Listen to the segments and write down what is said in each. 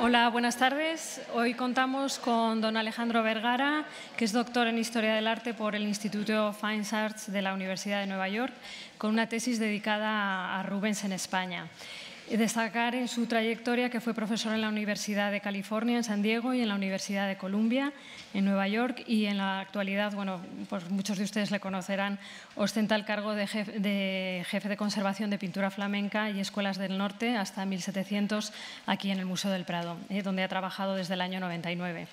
Hola, buenas tardes. Hoy contamos con don Alejandro Vergara, que es doctor en Historia del Arte por el Instituto Fine Arts de la Universidad de Nueva York, con una tesis dedicada a Rubens en España destacar en su trayectoria que fue profesor en la Universidad de California, en San Diego, y en la Universidad de Columbia, en Nueva York, y en la actualidad, bueno, pues muchos de ustedes le conocerán, ostenta el cargo de jefe, de jefe de, conservación de pintura flamenca y escuelas del norte hasta 1700 aquí en el Museo del Prado, eh, donde ha trabajado desde el año 99.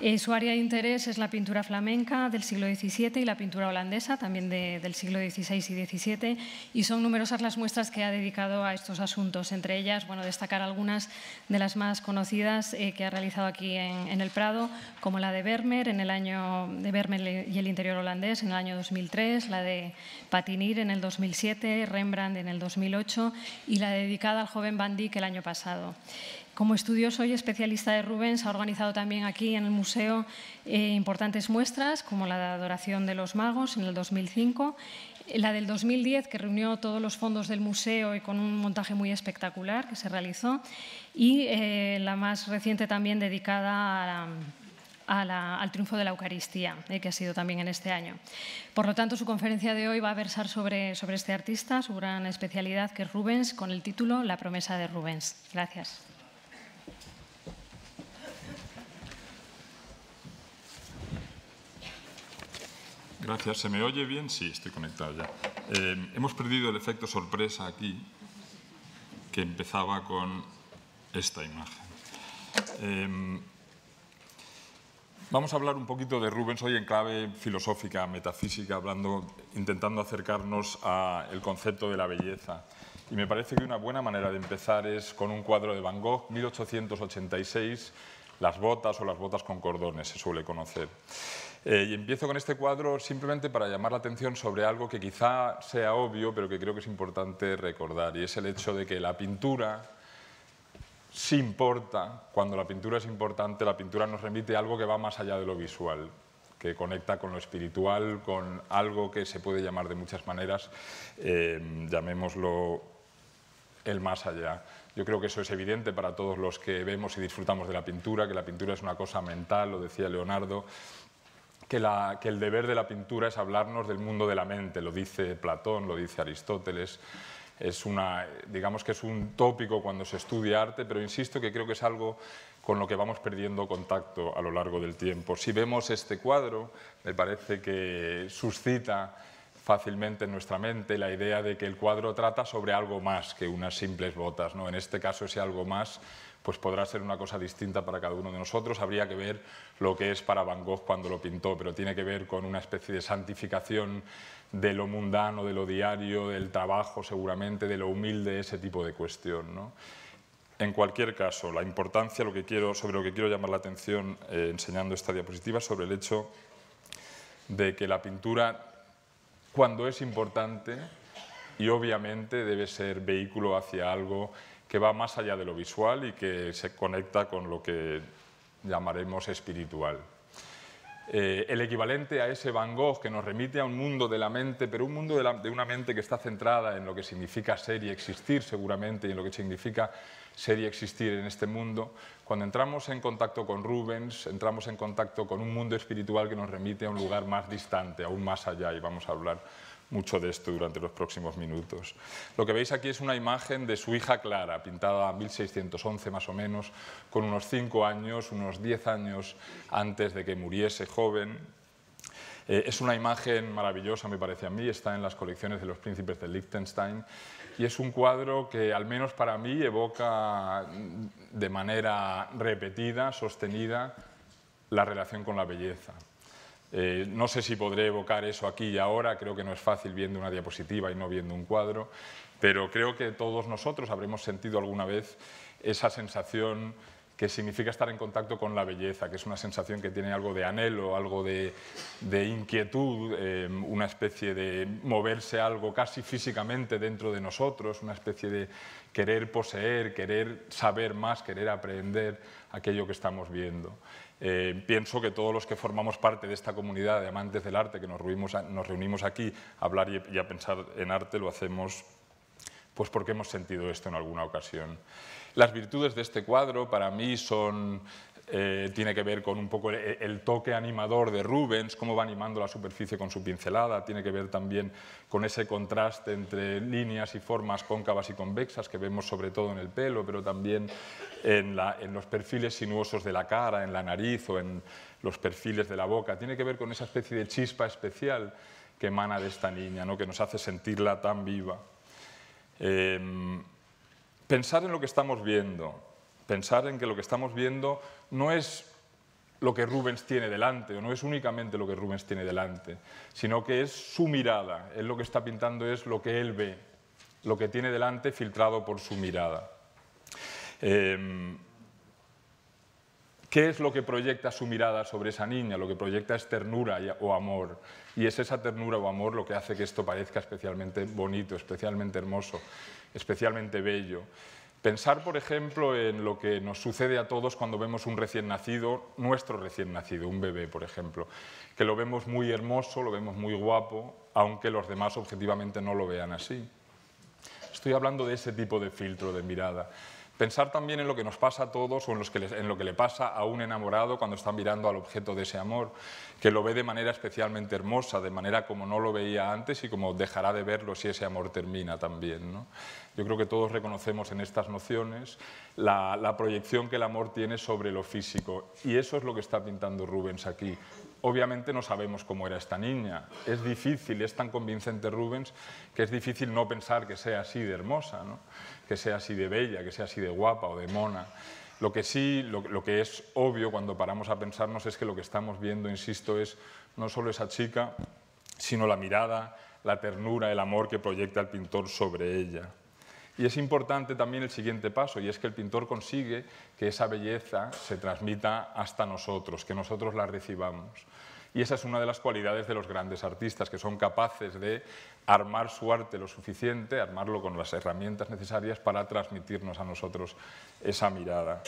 Eh, su área de interés es la pintura flamenca del siglo XVII y la pintura holandesa, también del siglo XVI y XVII, y son numerosas las muestras que ha dedicado a estos asuntos. Entre ellas, bueno, destacar algunas de las más conocidas eh, que ha realizado aquí en, el Prado, como la de Vermeer en el año de Vermeer y el interior holandés en el año 2003, la de Patinir en el 2007, Rembrandt en el 2008 y la dedicada al joven Van Dyck el año pasado. Como estudioso y especialista de Rubens, ha organizado también aquí en el museo eh, importantes muestras, como la de Adoración de los Magos en el 2005, la del 2010, que reunió todos los fondos del museo y con un montaje muy espectacular que se realizó, y eh, la más reciente también dedicada al triunfo de la Eucaristía, eh, que ha sido también en este año. Por lo tanto, su conferencia de hoy va a versar sobre, sobre este artista, su gran especialidad, que es Rubens, con el título La promesa de Rubens. Gracias. Gracias. ¿Se me oye bien? Sí, estoy conectado ya. Eh, hemos perdido el efecto sorpresa aquí, que empezaba con esta imagen. Eh, vamos a hablar un poquito de Rubens hoy en clave filosófica, metafísica, hablando, intentando acercarnos al concepto de la belleza. Y me parece que una buena manera de empezar es con un cuadro de Van Gogh, 1886, Las botas o las botas con cordones, se suele conocer. Eh, y empiezo con este cuadro simplemente para llamar la atención sobre algo que quizá sea obvio, pero que creo que es importante recordar, y es el hecho de que la pintura sí importa, cuando la pintura es importante, la pintura nos remite a algo que va más allá de lo visual que conecta con lo espiritual, con algo que se puede llamar de muchas maneras, eh, llamémoslo el más allá. Yo creo que eso es evidente para todos los que vemos y disfrutamos de la pintura, que la pintura es una cosa mental, lo decía Leonardo, que, el deber de la pintura es hablarnos del mundo de la mente, lo dice Platón, lo dice Aristóteles es digamos que es un tópico cuando se estudia arte, pero insisto que creo que es algo con lo que vamos perdiendo contacto a lo largo del tiempo. Si vemos este cuadro, me parece que suscita fácilmente en nuestra mente la idea de que el cuadro trata sobre algo más que unas simples botas. ¿no? En este caso, ese algo más pues podrá ser una cosa distinta para cada uno de nosotros. Habría que ver lo que es para Van Gogh cuando lo pintó, pero tiene que ver con una especie de santificación de lo mundano, de lo diario, del trabajo seguramente, de lo humilde, ese tipo de cuestión. En cualquier caso, la importancia lo que quiero, sobre lo que quiero llamar la atención eh, enseñando esta diapositiva sobre el hecho de que la pintura, cuando es importante, y obviamente debe ser vehículo hacia algo que va más allá de lo visual y que se conecta con lo que llamaremos espiritual. Eh, el equivalente a ese Van Gogh que nos remite a un mundo de la mente, pero un mundo de, de, una mente que está centrada en lo que significa ser y existir seguramente y en lo que significa ser y existir en este mundo. Cuando entramos en contacto con Rubens, entramos en contacto con un mundo espiritual que nos remite a un lugar más distante, aún más allá, y vamos a hablar mucho de esto durante los próximos minutos. Lo que veis aquí es una imagen de su hija Clara, pintada en 1611 más o menos, con unos cinco años, unos diez años antes de que muriese joven. Eh, es una imagen maravillosa, me parece a mí, está en las colecciones de los príncipes de Liechtenstein y es un cuadro que, al menos para mí, evoca de manera repetida, sostenida, la relación con la belleza. Eh, no sé si podré evocar eso aquí y ahora, creo que no es fácil viendo una diapositiva y no viendo un cuadro, pero creo que todos nosotros habremos sentido alguna vez esa sensación que significa estar en contacto con la belleza, que es una sensación que tiene algo de anhelo, algo de, inquietud, eh, una especie de moverse algo casi físicamente dentro de nosotros, una especie de querer poseer, querer saber más, querer aprender aquello que estamos viendo. Eh, pienso que todos los que formamos parte de esta comunidad de amantes del arte, que nos reunimos, aquí a hablar y, a pensar en arte, lo hacemos pues porque hemos sentido esto en alguna ocasión. Las virtudes de este cuadro para mí son eh, tiene que ver con un poco el, toque animador de Rubens, cómo va animando la superficie con su pincelada, tiene que ver también con ese contraste entre líneas y formas cóncavas y convexas que vemos sobre todo en el pelo, pero también en, los perfiles sinuosos de la cara, en la nariz o en los perfiles de la boca. Tiene que ver con esa especie de chispa especial que emana de esta niña, ¿no? que nos hace sentirla tan viva. Em, pensar en lo que estamos viendo, pensar en que lo que estamos viendo no es lo que Rubens tiene delante, o no es únicamente lo que Rubens tiene delante, sino que es su mirada, él lo que está pintando es lo que él ve, lo que tiene delante filtrado por su mirada. Em, ¿Qué es lo que proyecta su mirada sobre esa niña? Lo que proyecta es ternura o amor. Y es esa ternura o amor lo que hace que esto parezca especialmente bonito, especialmente hermoso, especialmente bello. Pensar, por ejemplo, en lo que nos sucede a todos cuando vemos un recién nacido, nuestro recién nacido, un bebé, por ejemplo, que lo vemos muy hermoso, lo vemos muy guapo, aunque los demás objetivamente no lo vean así. Estoy hablando de ese tipo de filtro de mirada. Pensar también en lo que nos pasa a todos o en, lo que le pasa a un enamorado cuando está mirando al objeto de ese amor, que lo ve de manera especialmente hermosa, de manera como no lo veía antes y como dejará de verlo si ese amor termina también. Yo creo que todos reconocemos en estas nociones la, proyección que el amor tiene sobre lo físico y eso es lo que está pintando Rubens aquí, obviamente no sabemos cómo era esta niña. Es difícil, es tan convincente Rubens que es difícil no pensar que sea así de hermosa. ¿no? que sea así de bella, que sea así de guapa o de mona. Lo que sí, lo, que es obvio cuando paramos a pensarnos es que lo que estamos viendo, insisto, es no solo esa chica, sino la mirada, la ternura, el amor que proyecta el pintor sobre ella. Y es importante también el siguiente paso, y es que el pintor consigue que esa belleza se transmita hasta nosotros, que nosotros la recibamos. Y esa es una de las cualidades de los grandes artistas, que son capaces de armar su arte lo suficiente, armarlo con las herramientas necesarias para transmitirnos a nosotros esa mirada.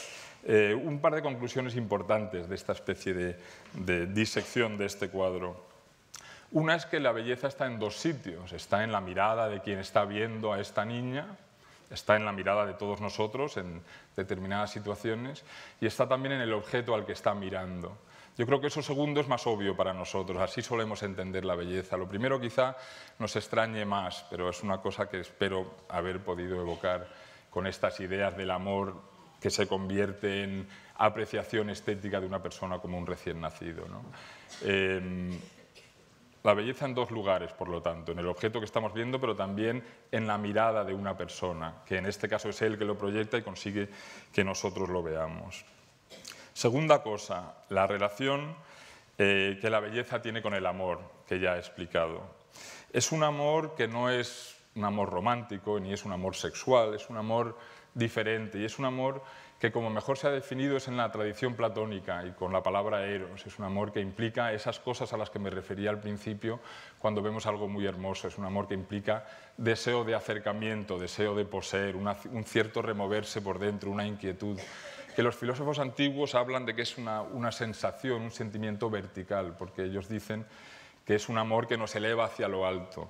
Eh, un par de conclusiones importantes de esta especie de disección de este cuadro. Una es que la belleza está en dos sitios, está en la mirada de quien está viendo a esta niña, está en la mirada de todos nosotros en determinadas situaciones y está también en el objeto al que está mirando. Yo creo que eso segundo es más obvio para nosotros, así solemos entender la belleza. Lo primero quizá nos extrañe más, pero es una cosa que espero haber podido evocar con estas ideas del amor que se convierte en apreciación estética de una persona como un recién nacido. Em, la belleza en dos lugares, por lo tanto, en el objeto que estamos viendo, pero también en la mirada de una persona, que en este caso es él que lo proyecta y consigue que nosotros lo veamos. Segunda cosa, la relación eh, que la belleza tiene con el amor, que ya he explicado. Es un amor que no es un amor romántico ni es un amor sexual, es un amor diferente y es un amor que como mejor se ha definido es en la tradición platónica y con la palabra eros. Es un amor que implica esas cosas a las que me refería al principio cuando vemos algo muy hermoso. Es un amor que implica deseo de acercamiento, deseo de poseer, un cierto removerse por dentro, una inquietud los filósofos antiguos hablan de que es una, sensación, un sentimiento vertical, porque ellos dicen que es un amor que nos eleva hacia lo alto.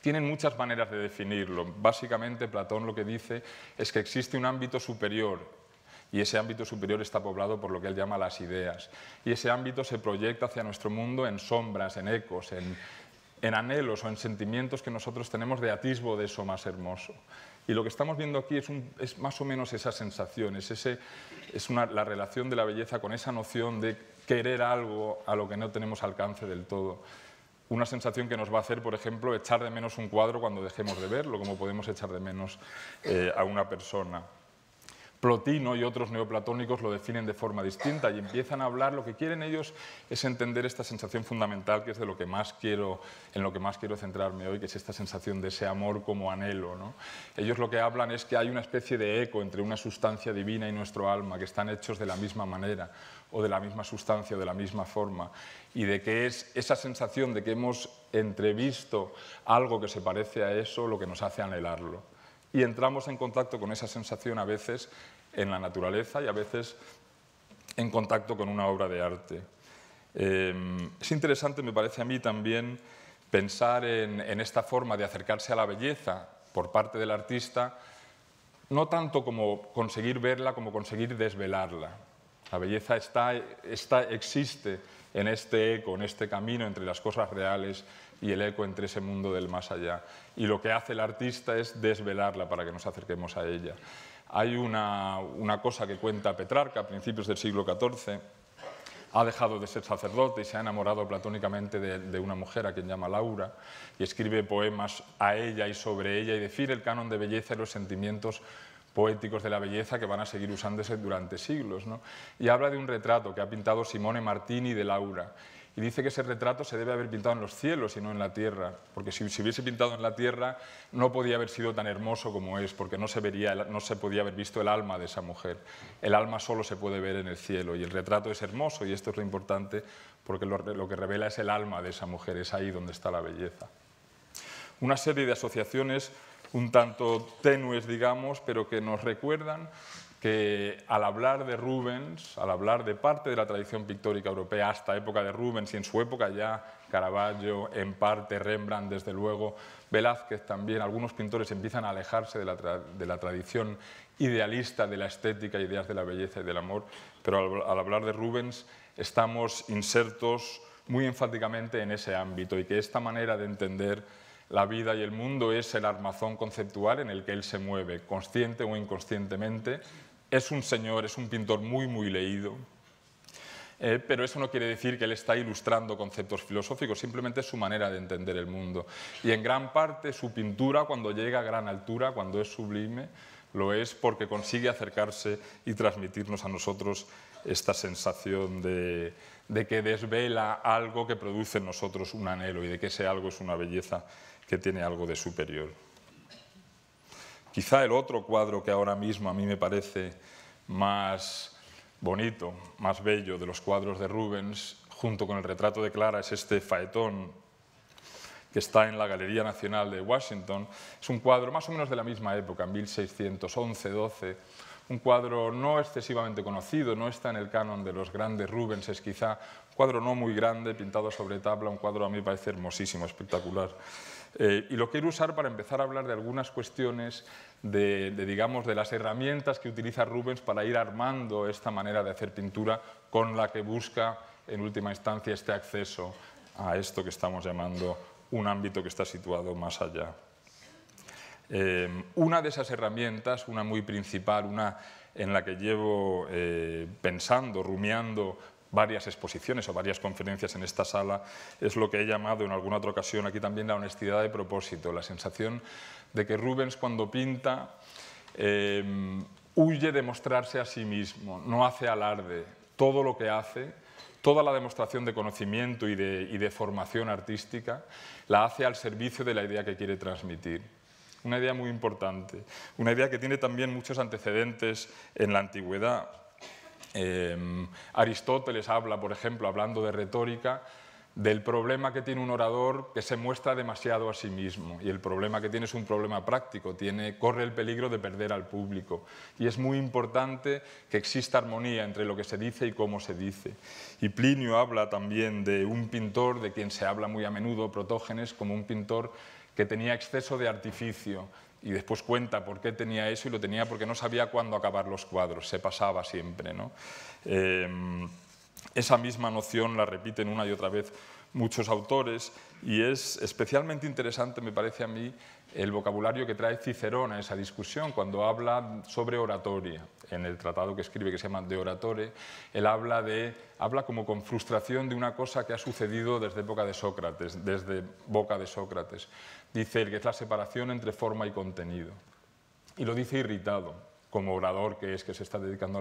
Tienen muchas maneras de definirlo. Básicamente, Platón lo que dice es que existe un ámbito superior y ese ámbito superior está poblado por lo que él llama las ideas. Y ese ámbito se proyecta hacia nuestro mundo en sombras, en ecos, en anhelos o en sentimientos que nosotros tenemos de atisbo de eso más hermoso. Y lo que estamos viendo aquí es, más o menos esa sensación, es, la relación de la belleza con esa noción de querer algo a lo que no tenemos alcance del todo. Una sensación que nos va a hacer, por ejemplo, echar de menos un cuadro cuando dejemos de verlo, como podemos echar de menos eh, a una persona. Plotino y otros neoplatónicos lo definen de forma distinta y empiezan a hablar, lo que quieren ellos es entender esta sensación fundamental que es de lo que más quiero, en lo que más quiero centrarme hoy, que es esta sensación de ese amor como anhelo. Ellos lo que hablan es que hay una especie de eco entre una sustancia divina y nuestro alma, que están hechos de la misma manera o de la misma sustancia, o de la misma forma, y de que es esa sensación de que hemos entrevisto algo que se parece a eso lo que nos hace anhelarlo y entramos en contacto con esa sensación a veces en la naturaleza y a veces en contacto con una obra de arte. Eh, es interesante, me parece a mí también, pensar en, esta forma de acercarse a la belleza por parte del artista, no tanto como conseguir verla, como conseguir desvelarla. La belleza está, está, existe en este eco, en este camino entre las cosas reales y el eco entre ese mundo del más allá. Y lo que hace el artista es desvelarla para que nos acerquemos a ella. Hay una, cosa que cuenta Petrarca a principios del siglo XIV. Ha dejado de ser sacerdote y se ha enamorado platónicamente de, una mujer a quien llama Laura y escribe poemas a ella y sobre ella y define el canon de belleza y los sentimientos poéticos de la belleza que van a seguir usándose durante siglos. Y habla de un retrato que ha pintado Simone Martini de Laura y dice que ese retrato se debe haber pintado en los cielos y no en la tierra, porque si se hubiese pintado en la tierra no podía haber sido tan hermoso como es, porque no se, vería, no se podía haber visto el alma de esa mujer. El alma solo se puede ver en el cielo y el retrato es hermoso y esto es lo importante porque lo que revela es el alma de esa mujer, es ahí donde está la belleza. Una serie de asociaciones un tanto tenues, digamos, pero que nos recuerdan que al hablar de Rubens, al hablar de parte de la tradición pictórica europea hasta época de Rubens y en su época ya Caravaggio, en parte Rembrandt, desde luego, Velázquez también, algunos pintores empiezan a alejarse de la, tradición idealista de la estética, ideas de la belleza y del amor, pero al hablar de Rubens estamos insertos muy enfáticamente en ese ámbito y que esta manera de entender la vida y el mundo es el armazón conceptual en el que él se mueve, consciente o inconscientemente, es un señor, es un pintor muy, muy leído, eh, pero eso no quiere decir que él está ilustrando conceptos filosóficos, simplemente es su manera de entender el mundo. Y en gran parte su pintura, cuando llega a gran altura, cuando es sublime, lo es porque consigue acercarse y transmitirnos a nosotros esta sensación de que desvela algo que produce en nosotros un anhelo y de que ese algo es una belleza que tiene algo de superior. Quizá el otro cuadro que ahora mismo a mí me parece más bonito, más bello de los cuadros de Rubens, junto con el retrato de Clara, es este faetón que está en la Galería Nacional de Washington. Es un cuadro más o menos de la misma época, en 1611-12, un cuadro no excesivamente conocido, no está en el canon de los grandes Rubens, es quizá, un cuadro no muy grande, pintado sobre tabla, un cuadro a mí me parece hermosísimo, espectacular. Eh, y lo quiero usar para empezar a hablar de algunas cuestiones de, digamos, de las herramientas que utiliza Rubens para ir armando esta manera de hacer pintura con la que busca, en última instancia, este acceso a esto que estamos llamando un ámbito que está situado más allá. Eh, una de esas herramientas, una muy principal, una en la que llevo eh, pensando, rumiando varias exposiciones o varias conferencias en esta sala, es lo que he llamado en alguna otra ocasión aquí también la honestidad de propósito, la sensación de que Rubens cuando pinta eh, huye de mostrarse a sí mismo, no hace alarde, todo lo que hace, toda la demostración de conocimiento y de formación artística, la hace al servicio de la idea que quiere transmitir. Una idea muy importante, una idea que tiene también muchos antecedentes en la antigüedad. Em, Aristóteles habla, por ejemplo, hablando de retórica, del problema que tiene un orador que se muestra demasiado a sí mismo. Y el problema que tiene es un problema práctico, corre el peligro de perder al público. Y es muy importante que exista armonía entre lo que se dice y cómo se dice. Y Plinio habla también de un pintor, de quien se habla muy a menudo, Protógenes, como un pintor que tenía exceso de artificio, y después cuenta por qué tenía eso y lo tenía porque no sabía cuándo acabar los cuadros, se pasaba siempre. ¿no? Eh, esa misma noción la repiten una y otra vez muchos autores y es especialmente interesante, me parece a mí, el vocabulario que trae Cicerón a esa discusión cuando habla sobre oratoria. En el tratado que escribe que se llama De Oratore, él habla, de, habla como con frustración de una cosa que ha sucedido desde época de Sócrates, desde boca de Sócrates. Dice él que es la separación entre forma y contenido. Y lo dice irritado, como orador que es que se está dedicando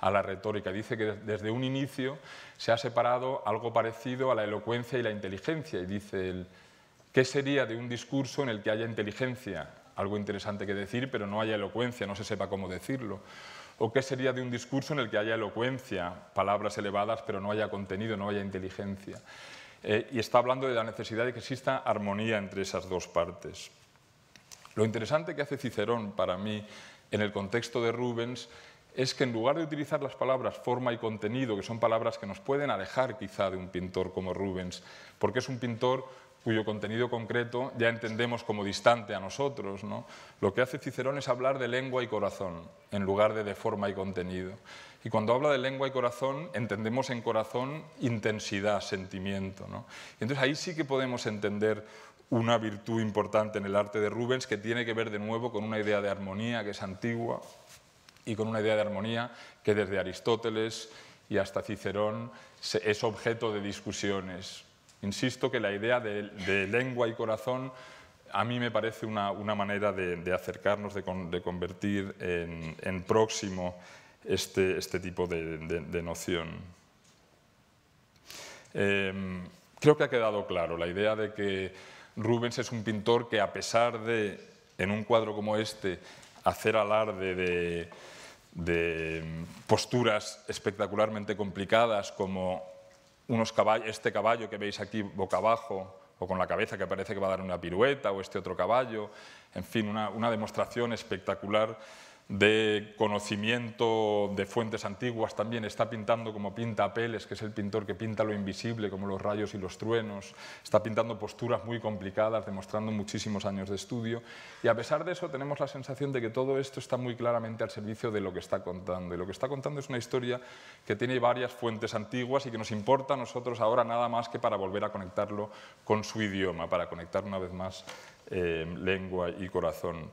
a la retórica. Dice que desde un inicio se ha separado algo parecido a la elocuencia y la inteligencia. Y dice ¿qué sería de un discurso en el que haya inteligencia? Algo interesante que decir, pero no haya elocuencia, no se sepa cómo decirlo. ¿O qué sería de un discurso en el que haya elocuencia, palabras elevadas, pero no haya contenido, no haya inteligencia? Eh, y está hablando de la necesidad de que exista armonía entre esas dos partes. Lo interesante que hace Cicerón para mí en el contexto de Rubens es que en lugar de utilizar las palabras forma y contenido, que son palabras que nos pueden alejar quizá de un pintor como Rubens, porque es un pintor cuyo contenido concreto ya entendemos como distante a nosotros, ¿no? lo que hace Cicerón es hablar de lengua y corazón, en lugar de de forma y contenido. Y cuando habla de lengua y corazón, entendemos en corazón intensidad, sentimiento. entonces ahí sí que podemos entender una virtud importante en el arte de Rubens que tiene que ver de nuevo con una idea de armonía que es antigua y con una idea de armonía que desde Aristóteles y hasta Cicerón es objeto de discusiones. Insisto que la idea de, lengua y corazón a mí me parece una, manera de, acercarnos, de, convertir en, próximo este, este tipo de, noción. Em, creo que ha quedado claro la idea de que Rubens es un pintor que a pesar de, en un cuadro como este, hacer alarde de, posturas espectacularmente complicadas como unos este caballo que veis aquí boca abajo o con la cabeza que parece que va a dar una pirueta o este otro caballo, en fin, una, una demostración espectacular de conocimiento de fuentes antiguas también, está pintando como pinta Apeles, que es el pintor que pinta lo invisible, como los rayos y los truenos, está pintando posturas muy complicadas, demostrando muchísimos años de estudio, y a pesar de eso tenemos la sensación de que todo esto está muy claramente al servicio de lo que está contando, y lo que está contando es una historia que tiene varias fuentes antiguas y que nos importa a nosotros ahora nada más que para volver a conectarlo con su idioma, para conectar una vez más eh, lengua y corazón.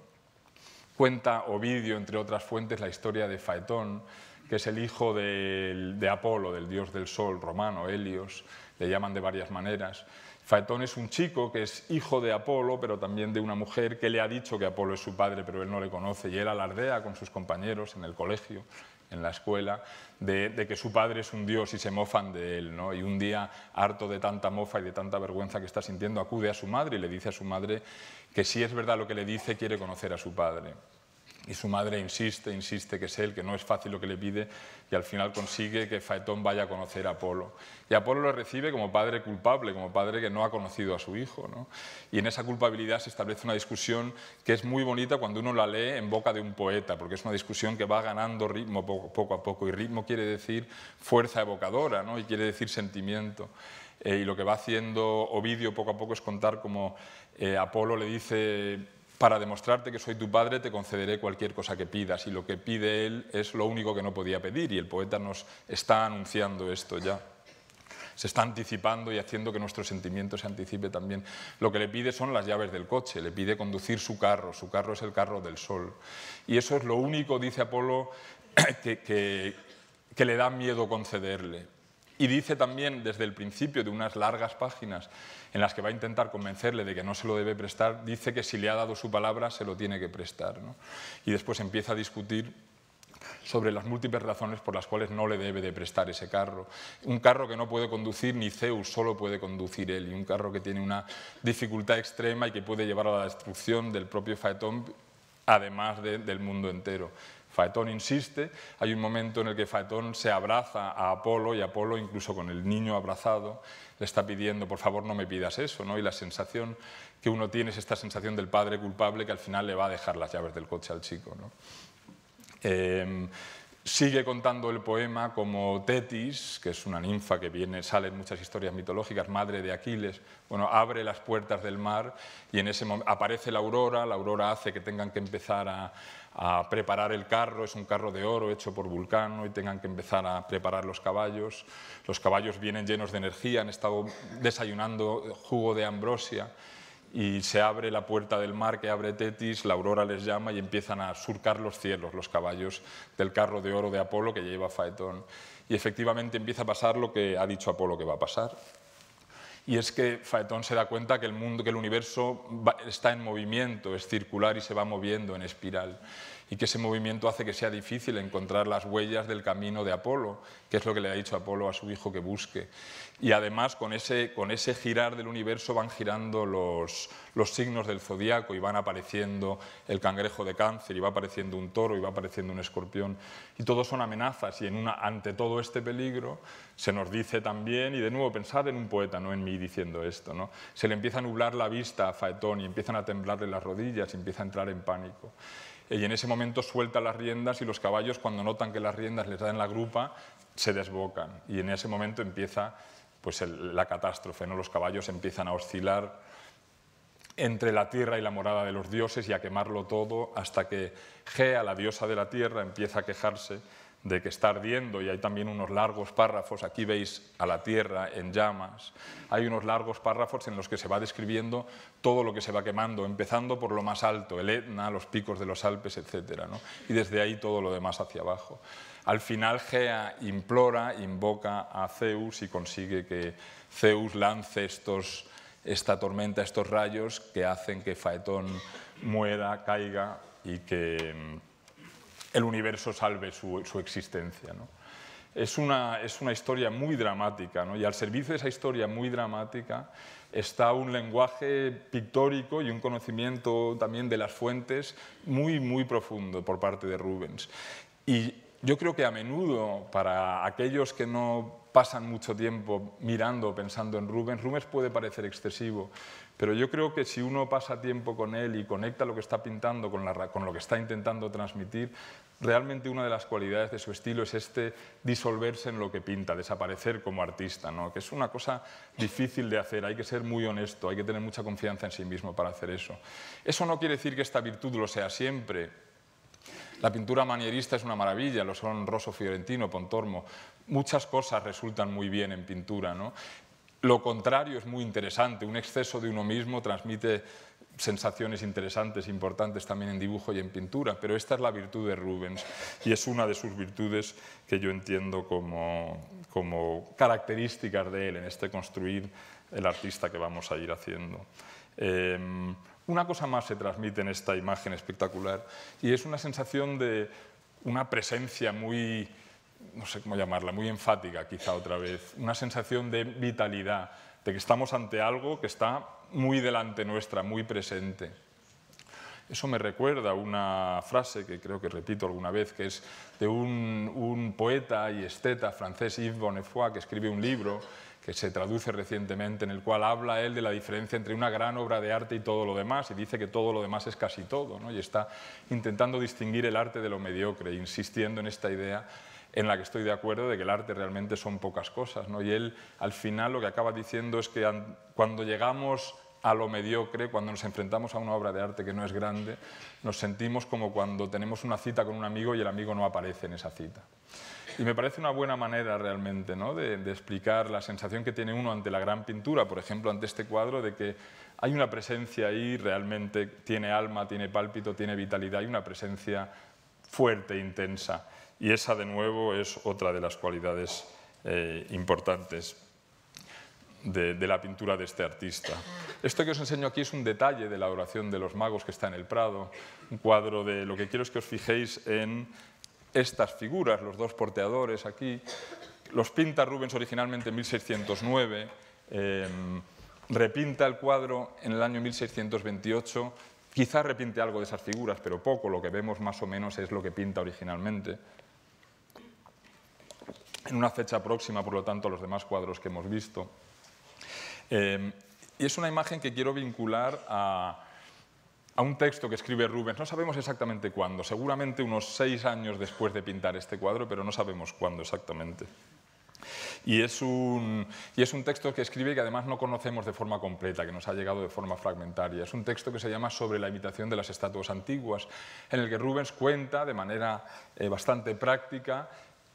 Cuenta Ovidio, entre otras fuentes, la historia de Faetón, que es el hijo de, Apolo, del dios del sol romano, Helios, le llaman de varias maneras. Faetón es un chico que es hijo de Apolo, pero también de una mujer que le ha dicho que Apolo es su padre, pero él no le conoce, y él alardea con sus compañeros en el colegio, en la escuela, de, que su padre es un dios y se mofan de él. Y un día, harto de tanta mofa y de tanta vergüenza que está sintiendo, acude a su madre y le dice a su madre que si es verdad lo que le dice, quiere conocer a su padre. Y su madre insiste, insiste que es él, que no es fácil lo que le pide, y al final consigue que Faetón vaya a conocer a Apolo. Y Apolo lo recibe como padre culpable, como padre que no ha conocido a su hijo. Y en esa culpabilidad se establece una discusión que es muy bonita cuando uno la lee en boca de un poeta, porque es una discusión que va ganando ritmo poco, a poco. Y ritmo quiere decir fuerza evocadora, ¿no? y quiere decir sentimiento. Eh, y lo que va haciendo Ovidio poco a poco es contar cómo eh, Apolo le dice para demostrarte que soy tu padre te concederé cualquier cosa que pidas. Y lo que pide él es lo único que no podía pedir. Y el poeta nos está anunciando esto ya. Se está anticipando y haciendo que nuestro sentimiento se anticipe también. Lo que le pide son las llaves del coche, le pide conducir su carro. Su carro es el carro del sol. Y eso es lo único, dice Apolo, que, le da miedo concederle y dice también desde el principio de unas largas páginas en las que va a intentar convencerle de que no se lo debe prestar, dice que si le ha dado su palabra se lo tiene que prestar. Y después empieza a discutir sobre las múltiples razones por las cuales no le debe de prestar ese carro. Un carro que no puede conducir ni Zeus, solo puede conducir él, y un carro que tiene una dificultad extrema y que puede llevar a la destrucción del propio Faetón, además del mundo entero. Faetón insiste, hay un momento en el que Faetón se abraza a Apolo y Apolo, incluso con el niño abrazado, le está pidiendo, por favor no me pidas eso, ¿no? Y la sensación que uno tiene es esta sensación del padre culpable que al final le va a dejar las llaves del coche al chico, ¿no? Em, sigue contando el poema como Tetis, que es una ninfa que viene, sale en muchas historias mitológicas, madre de Aquiles, bueno, abre las puertas del mar y en ese momento aparece la aurora, la aurora hace que tengan que empezar a, a preparar el carro, es un carro de oro hecho por Vulcano y tengan que empezar a preparar los caballos. Los caballos vienen llenos de energía, han estado desayunando jugo de ambrosia y se abre la puerta del mar que abre Tetis, la aurora les llama y empiezan a surcar los cielos los caballos del carro de oro de Apolo que lleva Faetón. Y efectivamente empieza a pasar lo que ha dicho Apolo que va a pasar. Y es que Faetón se da cuenta que el mundo, que el universo está en movimiento, es circular y se va moviendo en espiral y que ese movimiento hace que sea difícil encontrar las huellas del camino de Apolo, que es lo que le ha dicho Apolo a su hijo que busque. Y además con ese, con ese girar del universo van girando los, signos del zodiaco y van apareciendo el cangrejo de cáncer y va apareciendo un toro y va apareciendo un escorpión. Y todos son amenazas y ante todo este peligro se nos dice también, y de nuevo pensar en un poeta, no en mí diciendo esto, ¿no? se le empieza a nublar la vista a Faetón y empiezan a temblarle las rodillas y empieza a entrar en pánico y en ese momento suelta las riendas y los caballos cuando notan que las riendas les dan la grupa se desbocan y en ese momento empieza pues la catástrofe, ¿no? los caballos empiezan a oscilar entre la tierra y la morada de los dioses y a quemarlo todo hasta que Gea, la diosa de la tierra, empieza a quejarse de que está ardiendo y hay también unos largos párrafos, aquí veis a la tierra en llamas, hay unos largos párrafos en los que se va describiendo todo lo que se va quemando, empezando por lo más alto, el Etna, los picos de los Alpes, etc. Y desde ahí todo lo demás hacia abajo. Al final Gea implora, invoca a Zeus y consigue que Zeus lance estos, esta tormenta, estos rayos que hacen que Faetón muera, caiga y que mm, el universo salve su, existencia. Es, una, es, una, historia muy dramática y al servicio de esa historia muy dramática está un lenguaje pictórico y un conocimiento también de las fuentes muy, muy profundo por parte de Rubens. Y yo creo que a menudo para aquellos que no pasan mucho tiempo mirando o pensando en Rubens, Rubens puede parecer excesivo, pero yo creo que si uno pasa tiempo con él y conecta lo que está pintando con, lo que está intentando transmitir, realmente una de las cualidades de su estilo es este disolverse en lo que pinta, desaparecer como artista, ¿no? que es una cosa difícil de hacer, hay que ser muy honesto, hay que tener mucha confianza en sí mismo para hacer eso. Eso no quiere decir que esta virtud lo sea siempre. La pintura manierista es una maravilla, lo son Rosso Fiorentino, Pontormo, muchas cosas resultan muy bien en pintura, ¿no? Lo contrario es muy interesante, un exceso de uno mismo transmite sensaciones interesantes, importantes también en dibujo y en pintura, pero esta es la virtud de Rubens y es una de sus virtudes que yo entiendo como, como características de él, en este construir el artista que vamos a ir haciendo. Em, una cosa más se transmite en esta imagen espectacular y es una sensación de una presencia muy no sé cómo llamarla, muy enfática quizá otra vez, una sensación de vitalidad, de que estamos ante algo que está muy delante nuestra, muy presente. Eso me recuerda una frase que creo que repito alguna vez, que es de un, poeta y esteta francés, Yves Bonnefoy, que escribe un libro que se traduce recientemente, en el cual habla él de la diferencia entre una gran obra de arte y todo lo demás, y dice que todo lo demás es casi todo, y está intentando distinguir el arte de lo mediocre, insistiendo en esta idea en la que estoy de acuerdo de que el arte realmente son pocas cosas. ¿no? Y él al final lo que acaba diciendo es que cuando llegamos a lo mediocre, cuando nos enfrentamos a una obra de arte que no es grande, nos sentimos como cuando tenemos una cita con un amigo y el amigo no aparece en esa cita. Y me parece una buena manera realmente de, explicar la sensación que tiene uno ante la gran pintura, por ejemplo, ante este cuadro, de que hay una presencia ahí, realmente tiene alma, tiene pálpito, tiene vitalidad, hay una presencia fuerte, e intensa. Y esa, de nuevo, es otra de las cualidades eh, importantes de, la pintura de este artista. Esto que os enseño aquí es un detalle de la Adoración de los magos que está en el Prado, un cuadro de lo que quiero es que os fijéis en estas figuras, los dos porteadores aquí. Los pinta Rubens originalmente en 1609, em, repinta el cuadro en el año 1628, quizá repinte algo de esas figuras, pero poco, lo que vemos más o menos es lo que pinta originalmente en una fecha próxima, por lo tanto, a los demás cuadros que hemos visto. Em, y es una imagen que quiero vincular a, un texto que escribe Rubens, no sabemos exactamente cuándo, seguramente unos seis años después de pintar este cuadro, pero no sabemos cuándo exactamente. Y es, un, texto que escribe y que además no conocemos de forma completa, que nos ha llegado de forma fragmentaria. Es un texto que se llama Sobre la imitación de las estatuas antiguas, en el que Rubens cuenta de manera eh, bastante práctica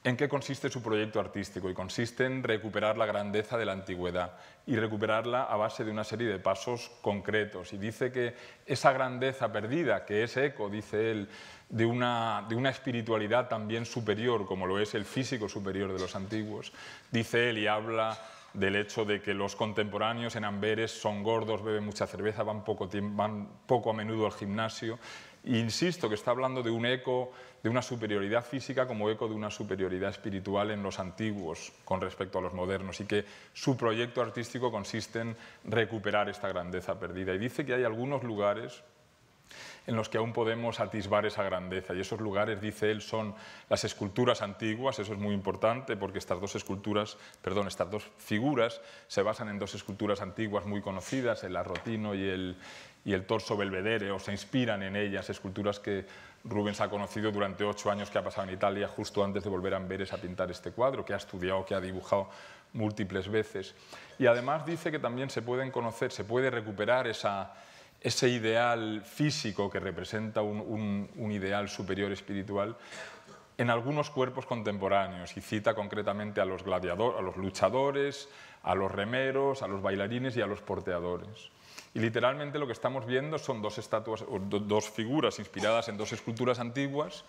¿En qué consiste su proyecto artístico? Y consiste en recuperar la grandeza de la antigüedad y recuperarla a base de una serie de pasos concretos. Y dice que esa grandeza perdida, que es eco, dice él, de una, de una espiritualidad también superior, como lo es el físico superior de los antiguos, dice él y habla del hecho de que los contemporáneos en Amberes son gordos, beben mucha cerveza, van poco, van poco a menudo al gimnasio. E insisto que está hablando de un eco de una superioridad física como eco de una superioridad espiritual en los antiguos con respecto a los modernos y que su proyecto artístico consiste en recuperar esta grandeza perdida. Y dice que hay algunos lugares en los que aún podemos atisbar esa grandeza. Y esos lugares, dice él, son las esculturas antiguas, eso es muy importante porque estas dos esculturas, perdón, estas dos figuras se basan en dos esculturas antiguas muy conocidas, el arrotino y y el torso belvedere, o se inspiran en ellas, esculturas que Rubens ha conocido durante ocho años que ha pasado en Italia, justo antes de volver a Amberes a pintar este cuadro, que ha estudiado, que ha dibujado múltiples veces. Y además dice que también se pueden conocer, se puede recuperar ese ideal físico que representa un, ideal superior espiritual en algunos cuerpos contemporáneos y cita concretamente a los a los luchadores, a los remeros, a los bailarines y a los porteadores. Y literalmente lo que estamos viendo son dos estatuas, dos figuras inspiradas en dos esculturas antiguas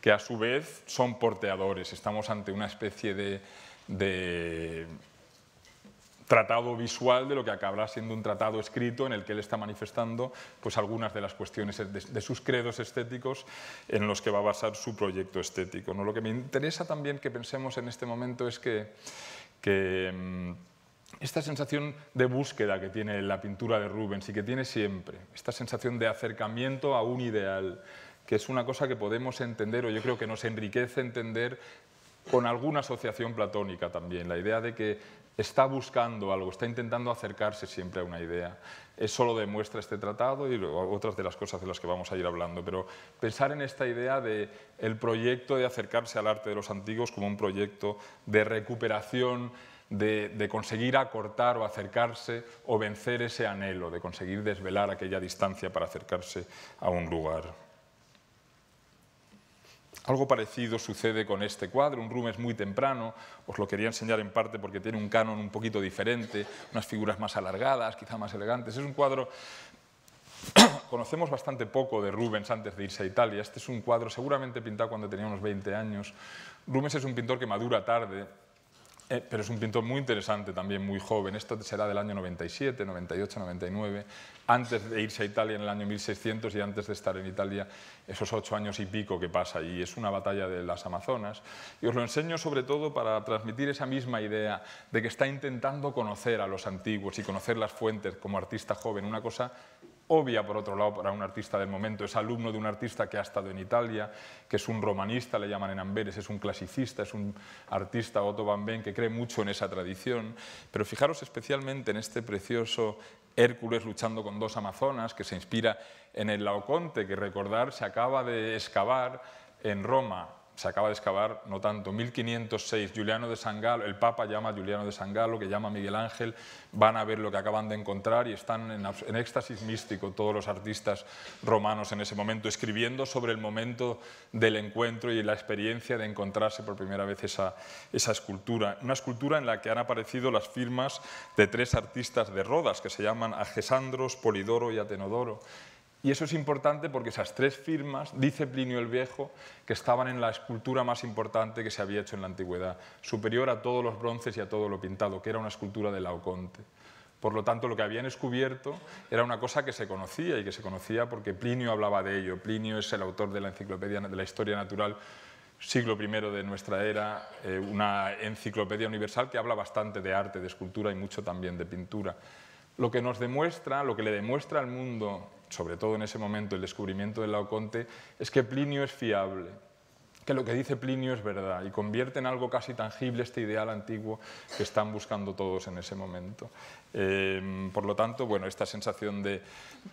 que a su vez son porteadores. Estamos ante una especie de, tratado visual de lo que acabará siendo un tratado escrito en el que él está manifestando pues, algunas de las cuestiones de, sus credos estéticos en los que va a basar su proyecto estético. ¿no? Lo que me interesa también que pensemos en este momento es que mm, esta sensación de búsqueda que tiene la pintura de Rubens y que tiene siempre, esta sensación de acercamiento a un ideal, que es una cosa que podemos entender o yo creo que nos enriquece entender con alguna asociación platónica también, la idea de que está buscando algo, está intentando acercarse siempre a una idea. Eso lo demuestra este tratado y otras de las cosas de las que vamos a ir hablando, pero pensar en esta idea de el proyecto de acercarse al arte de los antiguos como un proyecto de recuperación de, conseguir acortar o acercarse o vencer ese anhelo, de conseguir desvelar aquella distancia para acercarse a un lugar. Algo parecido sucede con este cuadro, un Rumes muy temprano, os lo quería enseñar en parte porque tiene un canon un poquito diferente, unas figuras más alargadas, quizá más elegantes. Es un cuadro conocemos bastante poco de Rubens antes de irse a Italia. Este es un cuadro seguramente pintado cuando tenía unos 20 años. Rubens es un pintor que madura tarde, eh, pero es un pintor muy interesante también, muy joven. Esto será del año 97, 98, 99, antes de irse a Italia en el año 1600 y antes de estar en Italia esos ocho años y pico que pasa. Y es una batalla de las Amazonas. Y os lo enseño sobre todo para transmitir esa misma idea de que está intentando conocer a los antiguos y conocer las fuentes como artista joven, una cosa obvia, por otro lado, para un artista del momento. Es alumno de un artista que ha estado en Italia, que es un romanista, le llaman en Amberes, es un clasicista, es un artista, Otto Van Ben, que cree mucho en esa tradición. Pero fijaros especialmente en este precioso Hércules luchando con dos amazonas, que se inspira en el Laoconte, que recordar se acaba de excavar en Roma se acaba de excavar, no tanto, 1506, Juliano de Sangalo, el Papa llama a Juliano de Sangalo, que llama a Miguel Ángel, van a ver lo que acaban de encontrar y están en, éxtasis místico todos los artistas romanos en ese momento, escribiendo sobre el momento del encuentro y la experiencia de encontrarse por primera vez esa, esa escultura. Una escultura en la que han aparecido las firmas de tres artistas de Rodas, que se llaman Agesandros, Polidoro y Atenodoro y eso es importante porque esas tres firmas, dice Plinio el Viejo, que estaban en la escultura más importante que se había hecho en la antigüedad, superior a todos los bronces y a todo lo pintado, que era una escultura de Laoconte. Por lo tanto, lo que habían descubierto era una cosa que se conocía y que se conocía porque Plinio hablaba de ello. Plinio es el autor de la Enciclopedia de la Historia Natural, siglo I de nuestra era, eh, una enciclopedia universal que habla bastante de arte, de escultura y mucho también de pintura. Lo que nos demuestra, lo que le demuestra al mundo sobre todo en ese momento, el descubrimiento del Laoconte, es que Plinio es fiable, que lo que dice Plinio es verdad y convierte en algo casi tangible este ideal antiguo que están buscando todos en ese momento. Em, por lo tanto, esta sensación de...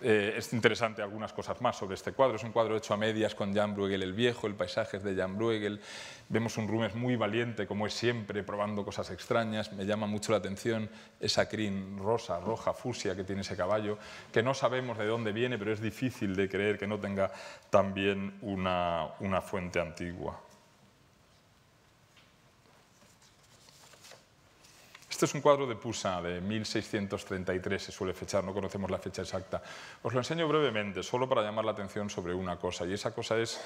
Eh, es interesante algunas cosas más sobre este cuadro. Es un cuadro hecho a medias con Jan Bruegel el Viejo, el paisaje es de Jan Bruegel. Vemos un Rumes muy valiente, como es siempre, probando cosas extrañas. Me llama mucho la atención esa crin rosa, roja, fusia que tiene ese caballo, que no sabemos de dónde viene, pero es difícil de creer que no tenga también una fuente antigua. Este es un cuadro de Pusa de 1633, se suele fechar, no conocemos la fecha exacta. Os lo enseño brevemente, solo para llamar la atención sobre una cosa, y esa cosa es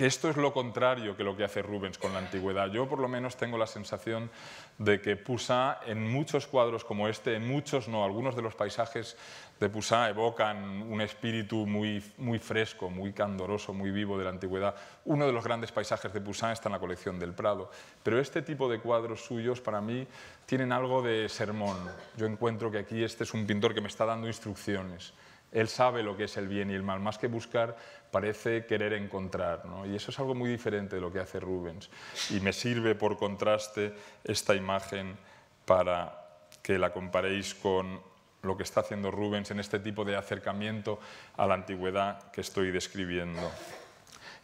que esto es lo contrario que lo que hace Rubens con la antigüedad. Yo por lo menos tengo la sensación de que Poussin en muchos cuadros como este, en muchos no, algunos de los paisajes de Poussin evocan un espíritu muy, muy fresco, muy candoroso, muy vivo de la antigüedad. Uno de los grandes paisajes de Poussin está en la colección del Prado, pero este tipo de cuadros suyos para mí tienen algo de sermón. Yo encuentro que aquí este es un pintor que me está dando instrucciones. Él sabe lo que es el bien y el mal, más que buscar, parece querer encontrar. Y eso es algo muy diferente de lo que hace Rubens. Y me sirve por contraste esta imagen para que la comparéis con lo que está haciendo Rubens en este tipo de acercamiento a la antigüedad que estoy describiendo.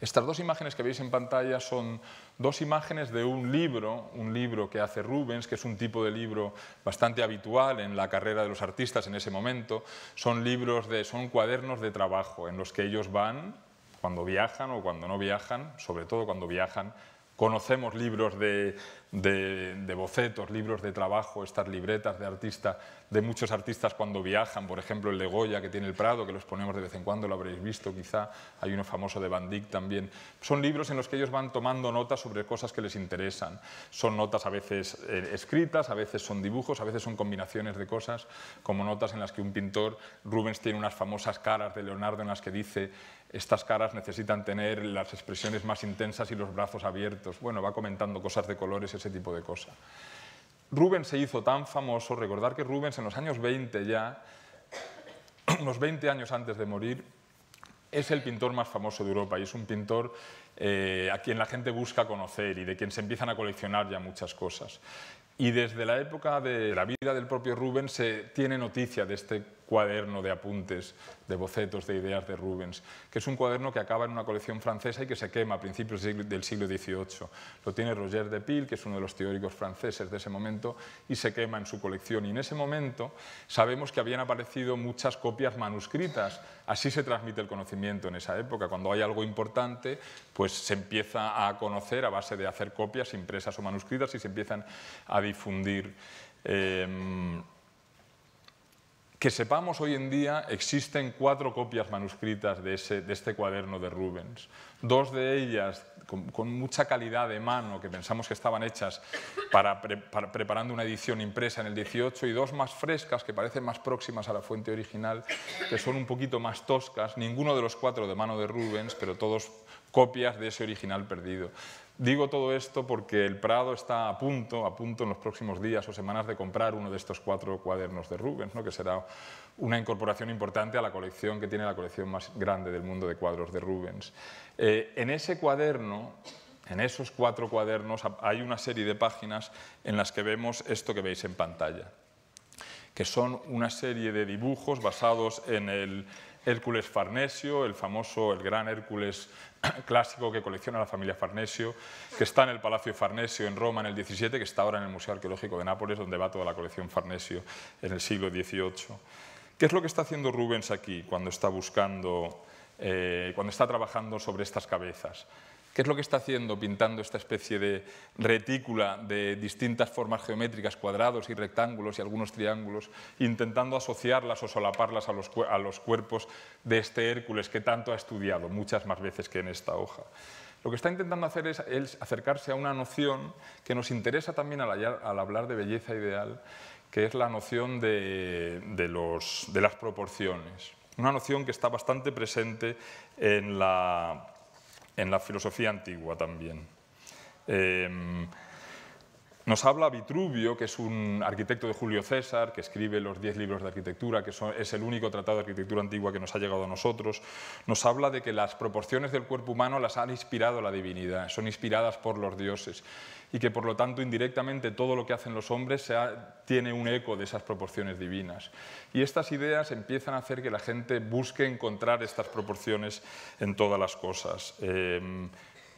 Estas dos imágenes que veis en pantalla son dos imágenes de un libro, un libro que hace Rubens, que es un tipo de libro bastante habitual en la carrera de los artistas en ese momento. Son libros de, son cuadernos de trabajo en los que ellos van cuando viajan o cuando no viajan, sobre todo cuando viajan Conocemos libros de, bocetos, libros de trabajo, estas libretas de artista, de muchos artistas cuando viajan, por ejemplo el de Goya que tiene el Prado, que los ponemos de vez en cuando, lo habréis visto quizá, hay uno famoso de Van Dyck también. Son libros en los que ellos van tomando notas sobre cosas que les interesan. Son notas a veces eh, escritas, a veces son dibujos, a veces son combinaciones de cosas, como notas en las que un pintor, Rubens tiene unas famosas caras de Leonardo en las que dice estas caras necesitan tener las expresiones más intensas y los brazos abiertos. Bueno, va comentando cosas de colores, ese tipo de cosas. Rubens se hizo tan famoso, recordar que Rubens en los años 20 ya, unos 20 años antes de morir, es el pintor más famoso de Europa y es un pintor eh, a quien la gente busca conocer y de quien se empiezan a coleccionar ya muchas cosas. Y desde la época de la vida del propio Rubens se tiene noticia de este cuaderno de apuntes, de bocetos, de ideas de Rubens, que es un cuaderno que acaba en una colección francesa y que se quema a principios del siglo XVIII. Lo tiene Roger de Pille, que es uno de los teóricos franceses de ese momento, y se quema en su colección. Y en ese momento sabemos que habían aparecido muchas copias manuscritas. Así se transmite el conocimiento en esa época. Cuando hay algo importante, pues se empieza a conocer a base de hacer copias impresas o manuscritas y se empiezan a difundir. Eh, que sepamos, hoy en día existen cuatro copias manuscritas de, ese, de este cuaderno de Rubens. Dos de ellas con, mucha calidad de mano, que pensamos que estaban hechas para, preparando una edición impresa en el 18, y dos más frescas, que parecen más próximas a la fuente original, que son un poquito más toscas, ninguno de los cuatro de mano de Rubens, pero todos copias de ese original perdido. Digo todo esto porque el Prado está a punto, a punto en los próximos días o semanas de comprar uno de estos cuatro cuadernos de Rubens, ¿no? que será una incorporación importante a la colección que tiene la colección más grande del mundo de cuadros de Rubens. Eh, en ese cuaderno, en esos cuatro cuadernos, hay una serie de páginas en las que vemos esto que veis en pantalla, que son una serie de dibujos basados en el Hércules Farnesio, el famoso, el gran Hércules clásico que colecciona la familia Farnesio, que está en el Palacio Farnesio en Roma en el 17, que está ahora en el Museo Arqueológico de Nápoles, donde va toda la colección Farnesio en el siglo XVIII. ¿Qué es lo que está haciendo Rubens aquí cuando está buscando, eh, cuando está trabajando sobre estas cabezas? ¿Qué es lo que está haciendo pintando esta especie de retícula de distintas formas geométricas, cuadrados y rectángulos y algunos triángulos, intentando asociarlas o solaparlas a los, a los cuerpos de este Hércules que tanto ha estudiado, muchas más veces que en esta hoja? Lo que está intentando hacer es, acercarse a una noción que nos interesa también al, hablar de belleza ideal, que es la noción de, los, de las proporciones. Una noción que está bastante presente en la en la filosofía antigua también. Em, nos habla Vitruvio, que es un arquitecto de Julio César, que escribe los diez libros de arquitectura, que es el único tratado de arquitectura antigua que nos ha llegado a nosotros. Nos habla de que las proporciones del cuerpo humano las han inspirado la divinidad, son inspiradas por los dioses y que por lo tanto indirectamente todo lo que hacen los hombres tiene un eco de esas proporciones divinas. Y estas ideas empiezan a hacer que la gente busque encontrar estas proporciones en todas las cosas. Em,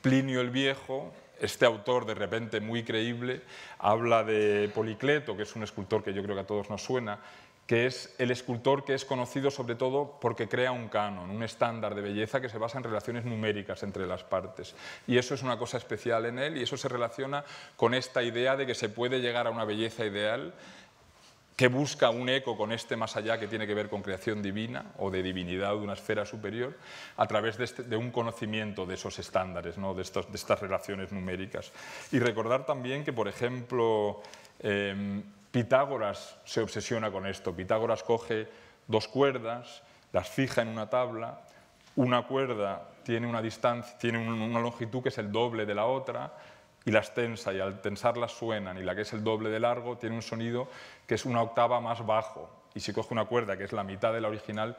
Plinio el Viejo, este autor de repente muy creíble habla de Policleto, que es un escultor que yo creo que a todos nos suena, que es el escultor que es conocido sobre todo porque crea un canon, un estándar de belleza que se basa en relaciones numéricas entre las partes. Y eso es una cosa especial en él y eso se relaciona con esta idea de que se puede llegar a una belleza ideal que busca un eco con este más allá que tiene que ver con creación divina o de divinidad o de una esfera superior, a través de, este, un conocimiento de esos estándares, de, estas relaciones numéricas. Y recordar también que, por ejemplo, em, Pitágoras se obsesiona con esto. Pitágoras coge dos cuerdas, las fija en una tabla, una cuerda tiene una, distancia, tiene una longitud que es el doble de la otra, y las tensa y al tensarlas suenan y la que es el doble de largo tiene un sonido que es una octava más bajo y si coge una cuerda que es la mitad de la original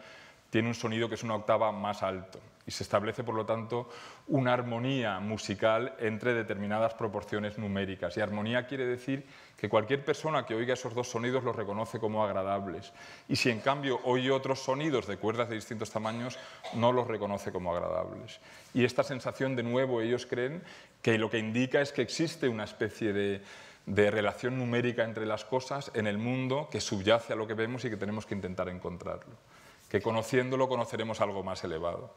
tiene un sonido que es una octava más alto y se establece por lo tanto una armonía musical entre determinadas proporciones numéricas y armonía quiere decir que cualquier persona que oiga esos dos sonidos los reconoce como agradables y si en cambio oye otros sonidos de cuerdas de distintos tamaños no los reconoce como agradables y esta sensación de nuevo ellos creen que lo que indica es que existe una especie de, relación numérica entre las cosas en el mundo que subyace a lo que vemos y que tenemos que intentar encontrarlo, que conociéndolo conoceremos algo más elevado.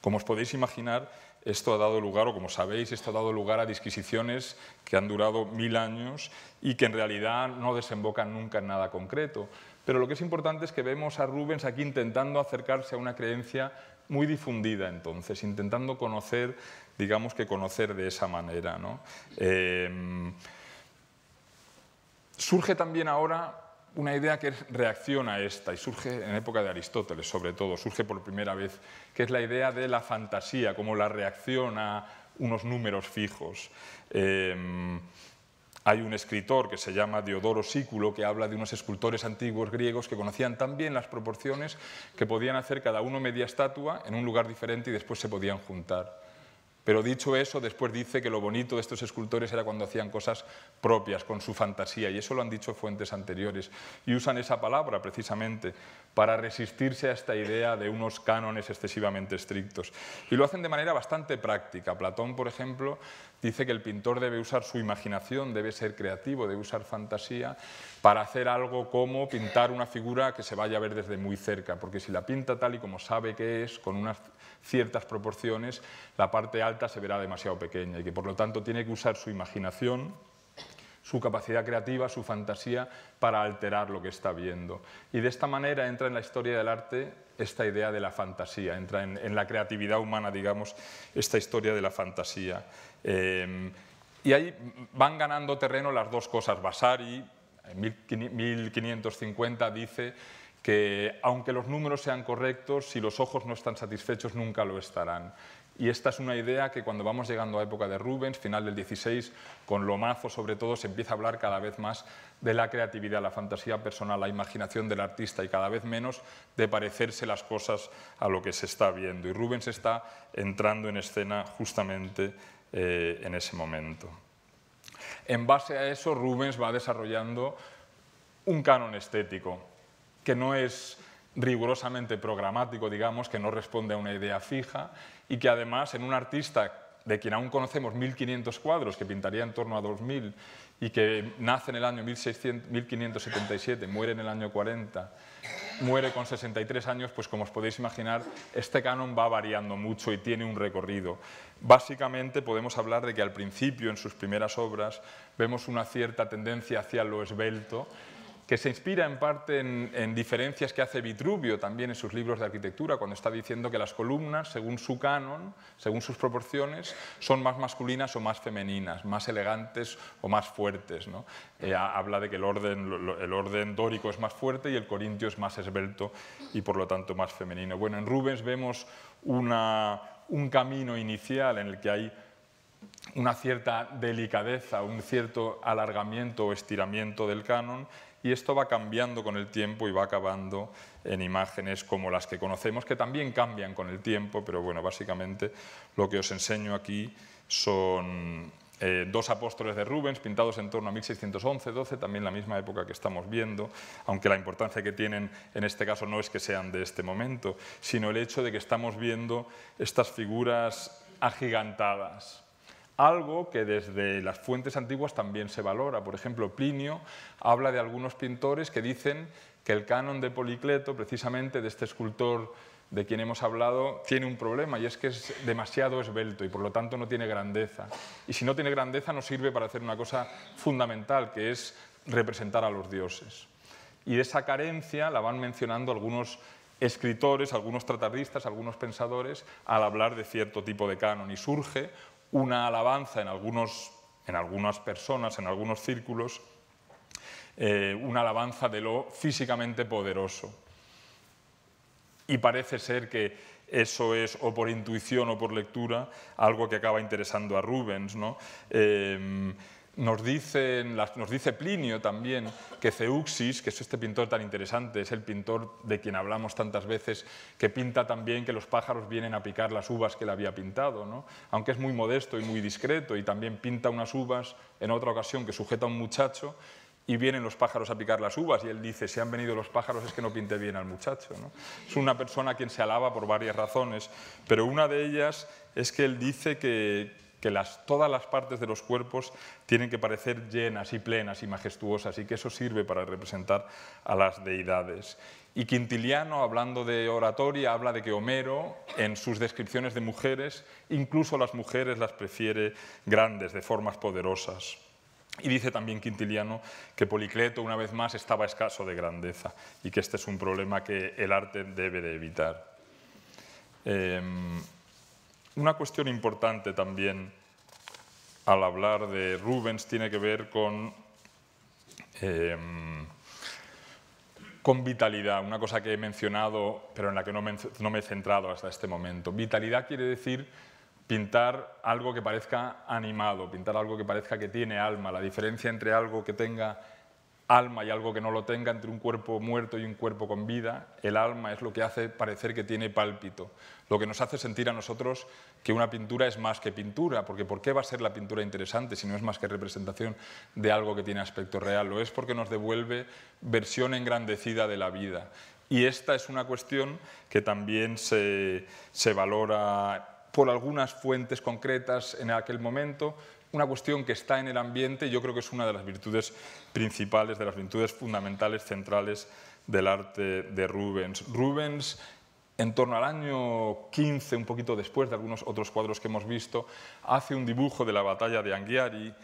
Como os podéis imaginar, esto ha dado lugar, o como sabéis, esto ha dado lugar a disquisiciones que han durado mil años y que en realidad no desembocan nunca en nada concreto. Pero lo que es importante es que vemos a Rubens aquí intentando acercarse a una creencia muy difundida entonces, intentando conocer digamos que conocer de esa manera. ¿no? Em, surge también ahora una idea que reacciona a esta y surge en época de Aristóteles sobre todo, surge por primera vez, que es la idea de la fantasía, como la reacción a unos números fijos. Em, hay un escritor que se llama Diodoro Sículo que habla de unos escultores antiguos griegos que conocían tan bien las proporciones que podían hacer cada uno media estatua en un lugar diferente y después se podían juntar. Pero dicho eso, después dice que lo bonito de estos escultores era cuando hacían cosas propias, con su fantasía, y eso lo han dicho fuentes anteriores. Y usan esa palabra precisamente para resistirse a esta idea de unos cánones excesivamente estrictos. Y lo hacen de manera bastante práctica. Platón, por ejemplo, dice que el pintor debe usar su imaginación, debe ser creativo, debe usar fantasía para hacer algo como pintar una figura que se vaya a ver desde muy cerca, porque si la pinta tal y como sabe que es, con unas ciertas proporciones, la parte alta se verá demasiado pequeña y que por lo tanto tiene que usar su imaginación su capacidad creativa, su fantasía para alterar lo que está viendo. Y de esta manera entra en la historia del arte esta idea de la fantasía, entra en, la creatividad humana, digamos, esta historia de la fantasía. Eh, y ahí van ganando terreno las dos cosas. Vasari, en 1550, dice que aunque los números sean correctos, si los ojos no están satisfechos nunca lo estarán. Y esta es una idea que cuando vamos llegando a época de Rubens, final del 16, con Lomazo sobre todo, se empieza a hablar cada vez más de la creatividad, la fantasía personal, la imaginación del artista y cada vez menos de parecerse las cosas a lo que se está viendo. Y Rubens está entrando en escena justamente eh, en ese momento. En base a eso, Rubens va desarrollando un canon estético, que no es rigurosamente programático, digamos, que no responde a una idea fija y que además en un artista de quien aún conocemos 1.500 cuadros, que pintaría en torno a 2.000 y que nace en el año 1600, 1577, muere en el año 40, muere con 63 años, pues como os podéis imaginar, este canon va variando mucho y tiene un recorrido. Básicamente podemos hablar de que al principio, en sus primeras obras, vemos una cierta tendencia hacia lo esbelto, que se inspira en parte en, diferencias que hace Vitruvio también en sus libros de arquitectura, cuando está diciendo que las columnas, según su canon, según sus proporciones, son más masculinas o más femeninas, más elegantes o más fuertes. ¿no? Eh, habla de que el orden, el orden dórico es más fuerte y el corintio es más esbelto y por lo tanto más femenino. Bueno, en Rubens vemos un camino inicial en el que hay una cierta delicadeza, un cierto alargamiento o estiramiento del canon y esto va cambiando con el tiempo y va acabando en imágenes como las que conocemos, que también cambian con el tiempo, pero bueno, básicamente lo que os enseño aquí son eh, dos apóstoles de Rubens pintados en torno a 1611-12, también la misma época que estamos viendo, aunque la importancia que tienen en este caso no es que sean de este momento, sino el hecho de que estamos viendo estas figuras agigantadas, algo que desde las fuentes antiguas también se valora. Por ejemplo, Plinio habla de algunos pintores que dicen que el canon de Policleto, precisamente de este escultor de quien hemos hablado, tiene un problema y es que es demasiado esbelto y por lo tanto no tiene grandeza. Y si no tiene grandeza no sirve para hacer una cosa fundamental, que es representar a los dioses. Y esa carencia la van mencionando algunos escritores, algunos tratadistas, algunos pensadores, al hablar de cierto tipo de canon. Y surge una alabanza en, algunos, en algunas personas, en algunos círculos, eh, una alabanza de lo físicamente poderoso. Y parece ser que eso es, o por intuición o por lectura, algo que acaba interesando a Rubens. ¿no? Eh, nos, dicen, nos dice Plinio también que Ceuxis, que es este pintor tan interesante, es el pintor de quien hablamos tantas veces, que pinta también que los pájaros vienen a picar las uvas que él había pintado, aunque es muy modesto y muy discreto, y también pinta unas uvas en otra ocasión que sujeta a un muchacho y vienen los pájaros a picar las uvas y él dice, si han venido los pájaros es que no pinte bien al muchacho. Es una persona a quien se alaba por varias razones, pero una de ellas es que él dice que, que todas las partes de los cuerpos tienen que parecer llenas y plenas y majestuosas y que eso sirve para representar a las deidades. Y Quintiliano, hablando de oratoria, habla de que Homero, en sus descripciones de mujeres, incluso las mujeres las prefiere grandes, de formas poderosas. Y dice también Quintiliano que Policleto, una vez más, estaba escaso de grandeza y que este es un problema que el arte debe de evitar. Em, una cuestión importante también al hablar de Rubens tiene que ver con, em, con vitalidad, una cosa que he mencionado, pero en la que no no me he centrado hasta este momento. Vitalidad quiere decir pintar algo que parezca animado, pintar algo que parezca que tiene alma. La diferencia entre algo que tenga alma y algo que no lo tenga, entre un cuerpo muerto y un cuerpo con vida, el alma es lo que hace parecer que tiene pálpito, lo que nos hace sentir a nosotros que una pintura es más que pintura, porque ¿por qué va a ser la pintura interesante si no es más que representación de algo que tiene aspecto real? Lo es porque nos devuelve versión engrandecida de la vida. Y esta es una cuestión que también se, se valora por algunas fuentes concretas en aquel momento, una cuestión que está en el ambiente yo creo que es una de las virtudes principales, de las virtudes fundamentales, centrales del arte de Rubens. Rubens, en torno al año 15, un poquito después de algunos otros cuadros que hemos visto, hace un dibujo de la batalla de Anghiari,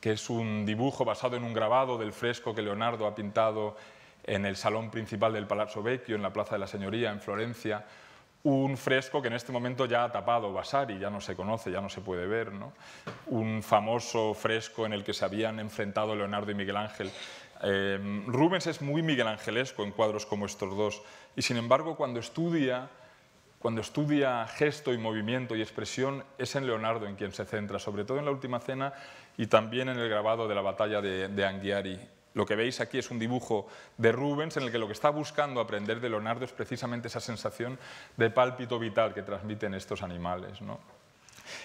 que es un dibujo basado en un grabado del fresco que Leonardo ha pintado en el salón principal del Palazzo Vecchio, en la Plaza de la Señoría, en Florencia, un fresco que en este momento ya ha tapado Vasari, ya no se conoce, ya no se puede ver, ¿no? un famoso fresco en el que se habían enfrentado Leonardo y Miguel Ángel. Eh, Rubens es muy miguelangelesco en cuadros como estos dos, y sin embargo cuando estudia, gesto y movimiento y expresión es en Leonardo en quien se centra, sobre todo en la Última Cena y también en el grabado de la batalla de, de Anghiari. Lo que veis aquí es un dibujo de Rubens en el que lo que está buscando aprender de Leonardo es precisamente esa sensación de pálpito vital que transmiten estos animales.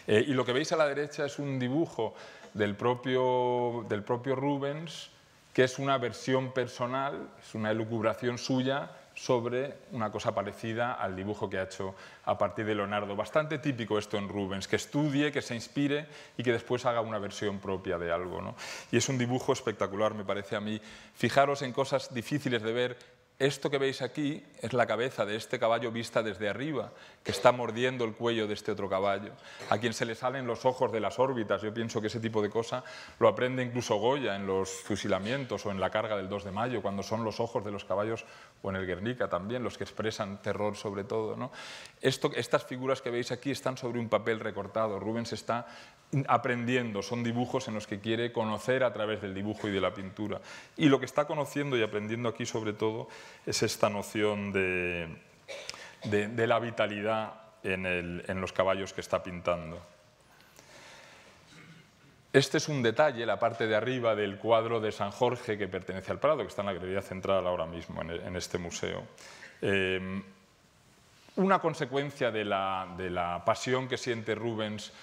Eh, y lo que veis a la derecha es un dibujo del propio, del propio Rubens, que es una versión personal, es una elucubración suya sobre una cosa parecida al dibujo que ha hecho a partir de Leonardo. Bastante típico esto en Rubens, que estudie, que se inspire y que después haga una versión propia de algo. ¿no? Y es un dibujo espectacular, me parece a mí. Fijaros en cosas difíciles de ver. Esto que veis aquí es la cabeza de este caballo vista desde arriba, que está mordiendo el cuello de este otro caballo, a quien se le salen los ojos de las órbitas. Yo pienso que ese tipo de cosa lo aprende incluso Goya en los fusilamientos o en la carga del 2 de mayo, cuando son los ojos de los caballos o en el Guernica también, los que expresan terror sobre todo. ¿no? estas figuras que veis aquí están sobre un papel recortado. Rubens está aprendiendo, son dibujos en los que quiere conocer a través del dibujo y de la pintura. Y lo que está conociendo y aprendiendo aquí sobre todo es esta noción de, la vitalidad en los caballos que está pintando. Este es un detalle, la parte de arriba del cuadro de San Jorge que pertenece al Prado, que está en la Galería Central ahora mismo, en e, este museo. Eh, una consecuencia de la, pasión que siente Rubens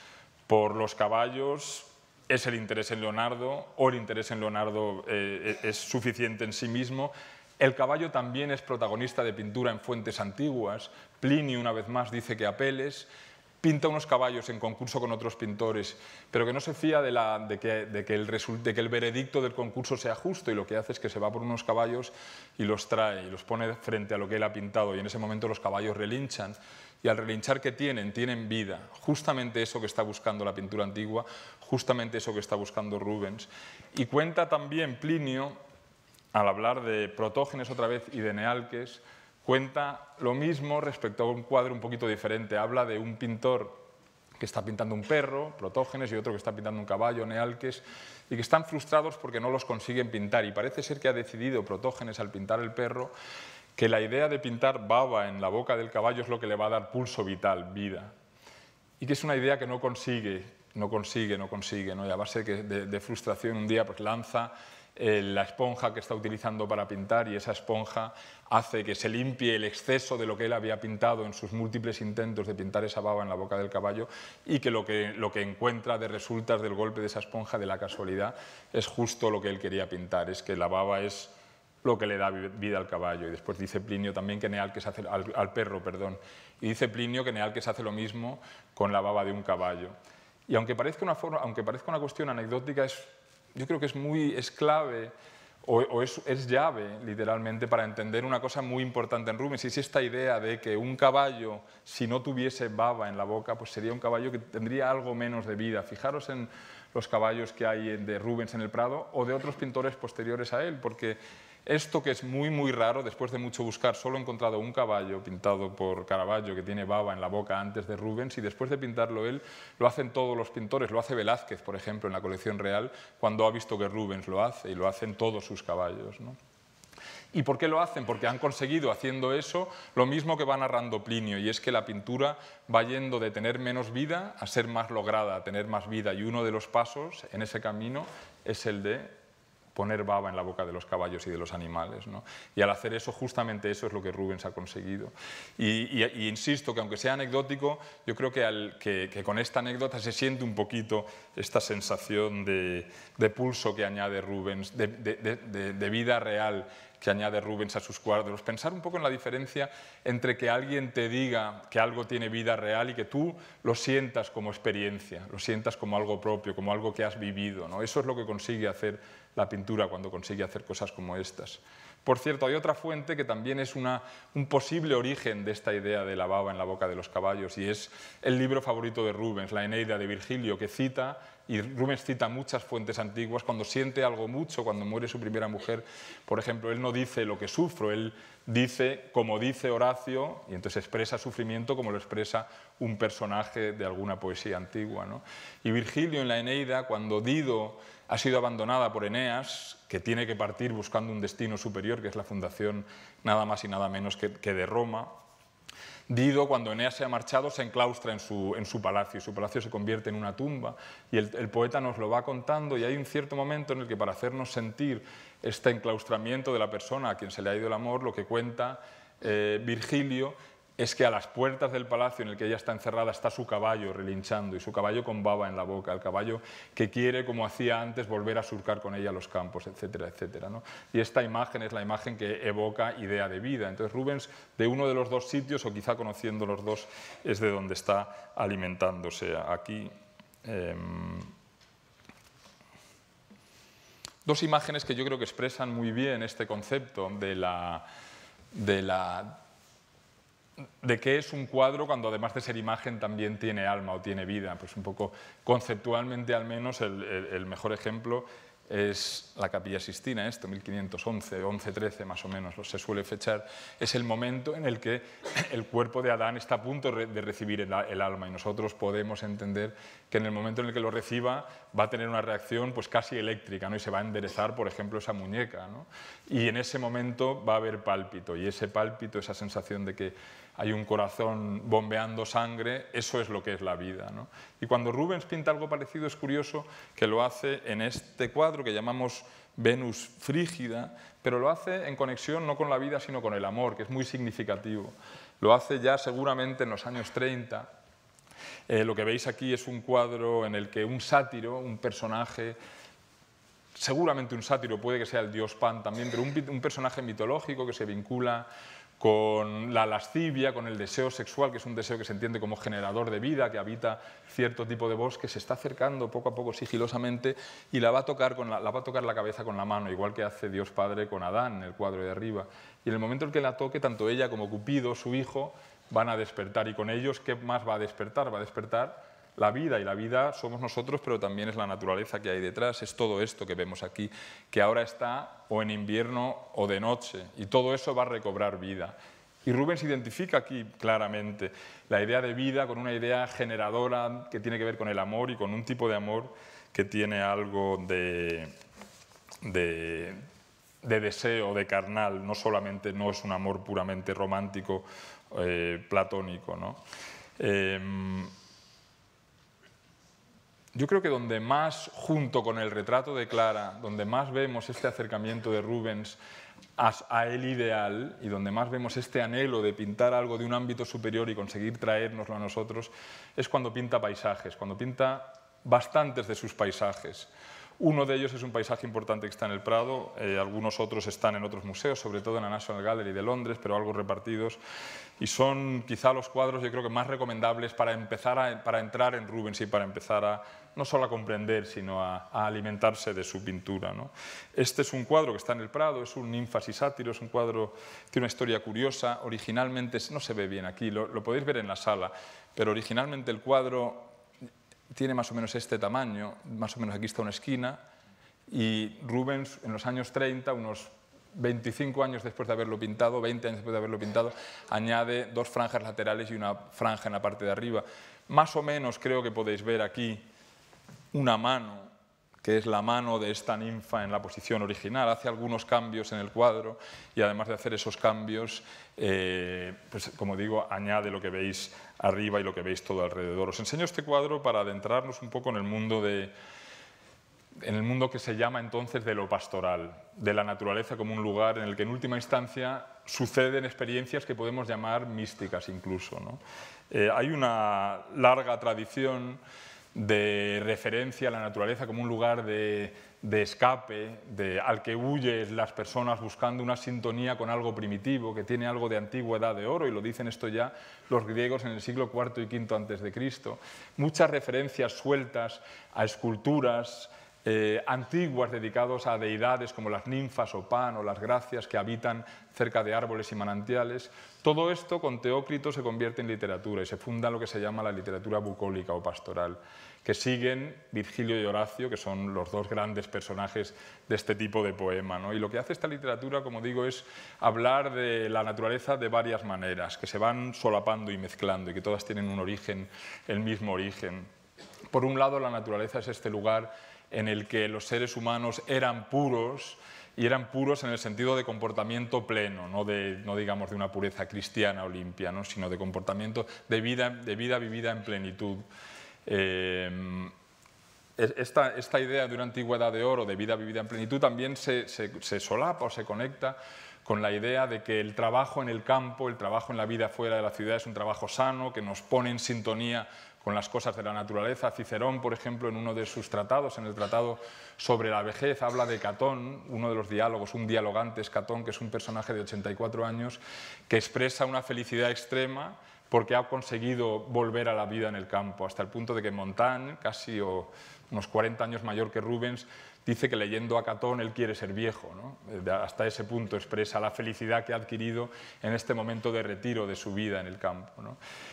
por los caballos, es el interés en Leonardo o el interés en Leonardo eh, e, es suficiente en sí mismo. El caballo también es protagonista de pintura en fuentes antiguas. Plinio, una vez más, dice que Apeles pinta unos caballos en concurso con otros pintores, pero que no se fía de, que, el que el veredicto del concurso sea justo y lo que hace es que se va por unos caballos y los trae y los pone frente a lo que él ha pintado y en ese momento los caballos relinchan y al relinchar que tienen, tienen vida. Justamente eso que está buscando la pintura antigua, justamente eso que está buscando Rubens. Y cuenta también Plinio, al hablar de Protógenes otra vez y de Nealques, cuenta lo mismo respecto a un cuadro un poquito diferente. Habla de un pintor que está pintando un perro, Protógenes, y otro que está pintando un caballo, Nealques, y que están frustrados porque no los consiguen pintar. Y parece ser que ha decidido Protógenes al pintar el perro que la idea de pintar baba en la boca del caballo es lo que le va a dar pulso vital, vida. Y que es una idea que no consigue, no consigue, no consigue, ¿no? y a base de, frustración un día pues lanza eh, la esponja que está utilizando para pintar y esa esponja hace que se limpie el exceso de lo que él había pintado en sus múltiples intentos de pintar esa baba en la boca del caballo y que lo que, lo que encuentra de resultas del golpe de esa esponja, de la casualidad, es justo lo que él quería pintar, es que la baba es lo que le da vida al caballo. Y después dice Plinio también que se hace, al, perro, perdón, y dice Plinio que se hace lo mismo con la baba de un caballo. Y aunque parezca una, forma, aunque parezca una cuestión anecdótica, es yo creo que es muy, es clave o, es, llave, literalmente, para entender una cosa muy importante en Rubens, y es esta idea de que un caballo, si no tuviese baba en la boca, pues sería un caballo que tendría algo menos de vida. Fijaros en los caballos que hay de Rubens en el Prado o de otros pintores posteriores a él, porque esto que es muy, muy raro, después de mucho buscar, solo he encontrado un caballo pintado por Caravaggio que tiene baba en la boca antes de Rubens y después de pintarlo él, lo hacen todos los pintores, lo hace Velázquez, por ejemplo, en la colección real, cuando ha visto que Rubens lo hace y lo hacen todos sus caballos. ¿Y por qué lo hacen? Porque han conseguido haciendo eso lo mismo que va narrando Plinio, y es que la pintura va yendo de tener menos vida a ser más lograda, a tener más vida, y uno de los pasos en ese camino es el de poner baba en la boca de los caballos y de los animales. ¿no? Y al hacer eso, justamente eso es lo que Rubens ha conseguido. Y, insisto que aunque sea anecdótico, yo creo que, al, que, con esta anécdota se siente un poquito esta sensación de, pulso que añade Rubens, de, de vida real que añade Rubens a sus cuadros. Pensar un poco en la diferencia entre que alguien te diga que algo tiene vida real y que tú lo sientas como experiencia, lo sientas como algo propio, como algo que has vivido. ¿no? Eso es lo que consigue hacer la pintura cuando consigue hacer cosas como estas. Por cierto, hay otra fuente que también es un posible origen de esta idea de la baba en la boca de los caballos y es el libro favorito de Rubens, la Eneida de Virgilio, que cita, y Rubens cita muchas fuentes antiguas, cuando siente algo mucho, cuando muere su primera mujer, por ejemplo, él no dice lo que sufro, él dice como dice Horacio y entonces expresa sufrimiento como lo expresa un personaje de alguna poesía antigua. Y Virgilio en la Eneida, cuando Dido ha sido abandonada por Eneas, que tiene que partir buscando un destino superior, que es la fundación nada más y nada menos que, de Roma. Dido, cuando Eneas se ha marchado, se enclaustra en su, palacio y su palacio se convierte en una tumba. Y el, poeta nos lo va contando y hay un cierto momento en el que para hacernos sentir este enclaustramiento de la persona a quien se le ha ido el amor, lo que cuenta eh, Virgilio es que a las puertas del palacio en el que ella está encerrada está su caballo relinchando y su caballo con baba en la boca, el caballo que quiere, como hacía antes, volver a surcar con ella los campos, etcétera, etcétera. ¿no? Y esta imagen es la imagen que evoca idea de vida. Entonces Rubens, de uno de los dos sitios, o quizá conociendo los dos, es de donde está alimentándose. Aquí. Em, dos imágenes que yo creo que expresan muy bien este concepto de la, de la de qué es un cuadro cuando además de ser imagen también tiene alma o tiene vida. Pues un poco conceptualmente al menos el, mejor ejemplo es la capilla Sistina, esto, 1511, 1113 más o menos, se suele fechar, es el momento en el que el cuerpo de Adán está a punto de recibir el, alma y nosotros podemos entender que en el momento en el que lo reciba va a tener una reacción pues casi eléctrica ¿no? y se va a enderezar, por ejemplo, esa muñeca. ¿no? Y en ese momento va a haber pálpito y ese pálpito, esa sensación de que hay un corazón bombeando sangre, eso es lo que es la vida. Y cuando Rubens pinta algo parecido es curioso que lo hace en este cuadro que llamamos Venus frígida, pero lo hace en conexión no con la vida sino con el amor, que es muy significativo. Lo hace ya seguramente en los años 30. Eh, lo que veis aquí es un cuadro en el que un sátiro, un personaje seguramente un sátiro, puede que sea el dios Pan también, pero un, personaje mitológico que se vincula con la lascivia, con el deseo sexual, que es un deseo que se entiende como generador de vida, que habita cierto tipo de bosque, se está acercando poco a poco sigilosamente y la va a tocar, la, la cabeza con la mano, igual que hace Dios Padre con Adán en el cuadro de arriba. Y en el momento en que la toque, tanto ella como Cupido, su hijo, van a despertar y con ellos, ¿qué más va a despertar? Va a despertar la vida y la vida somos nosotros, pero también es la naturaleza que hay detrás, es todo esto que vemos aquí, que ahora está o en invierno o de noche, y todo eso va a recobrar vida. Y Rubens identifica aquí claramente la idea de vida con una idea generadora que tiene que ver con el amor y con un tipo de amor que tiene algo de, de, deseo, de carnal, no solamente no es un amor puramente romántico, eh, platónico. ¿no? Em, yo creo que donde más, junto con el retrato de Clara, donde más vemos este acercamiento de Rubens a, el ideal y donde más vemos este anhelo de pintar algo de un ámbito superior y conseguir traérnoslo a nosotros, es cuando pinta paisajes, cuando pinta bastantes de sus paisajes. Uno de ellos es un paisaje importante que está en el Prado, eh, algunos otros están en otros museos, sobre todo en la National Gallery de Londres, pero algo repartidos, y son quizá los cuadros yo creo que más recomendables para empezar a, para entrar en Rubens y para empezar a no solo a comprender, sino a, alimentarse de su pintura. Este es un cuadro que está en el Prado, es un ninfas y sátiro, es un cuadro que tiene una historia curiosa. Originalmente, no se ve bien aquí, lo, lo podéis ver en la sala, pero originalmente el cuadro tiene más o menos este tamaño, más o menos aquí está una esquina, y Rubens en los años 30, unos 25 años después de haberlo pintado, 20 años después de haberlo pintado, añade dos franjas laterales y una franja en la parte de arriba. Más o menos creo que podéis ver aquí una mano, que es la mano de esta ninfa en la posición original, hace algunos cambios en el cuadro y además de hacer esos cambios, eh, pues como digo, añade lo que veis arriba y lo que veis todo alrededor. Os enseño este cuadro para adentrarnos un poco en el mundo de, en el mundo que se llama entonces de lo pastoral, de la naturaleza como un lugar en el que en última instancia suceden experiencias que podemos llamar místicas incluso. ¿no? Eh, hay una larga tradición de referencia a la naturaleza como un lugar de, escape, de, al que huyen las personas buscando una sintonía con algo primitivo, que tiene algo de antigüedad de oro, y lo dicen esto ya los griegos en el siglo IV y V antes de Cristo. Muchas referencias sueltas a esculturas, eh, antiguas dedicados a deidades como las ninfas o Pan o las gracias que habitan cerca de árboles y manantiales. Todo esto con Teócrito se convierte en literatura y se funda lo que se llama la literatura bucólica o pastoral, que siguen Virgilio y Horacio, que son los dos grandes personajes de este tipo de poema. Y lo que hace esta literatura, como digo, es hablar de la naturaleza de varias maneras, que se van solapando y mezclando y que todas tienen un origen, el mismo origen. Por un lado, la naturaleza es este lugar en el que los seres humanos eran puros y eran puros en el sentido de comportamiento pleno, no, digamos de una pureza cristiana o limpia, sino de comportamiento de vida, de vida vivida en plenitud. Eh, esta, idea de una antigüedad de oro, de vida vivida en plenitud, también se, se, solapa o se conecta con la idea de que el trabajo en el campo, el trabajo en la vida fuera de la ciudad es un trabajo sano, que nos pone en sintonía con las cosas de la naturaleza. Cicerón, por ejemplo, en uno de sus tratados, en el tratado sobre la vejez, habla de Catón, uno de los diálogos, un dialogante es Catón, que es un personaje de 84 años, que expresa una felicidad extrema porque ha conseguido volver a la vida en el campo, hasta el punto de que Montaigne, casi unos 40 años mayor que Rubens, dice que leyendo a Catón él quiere ser viejo. Eh, hasta ese punto expresa la felicidad que ha adquirido en este momento de retiro de su vida en el campo.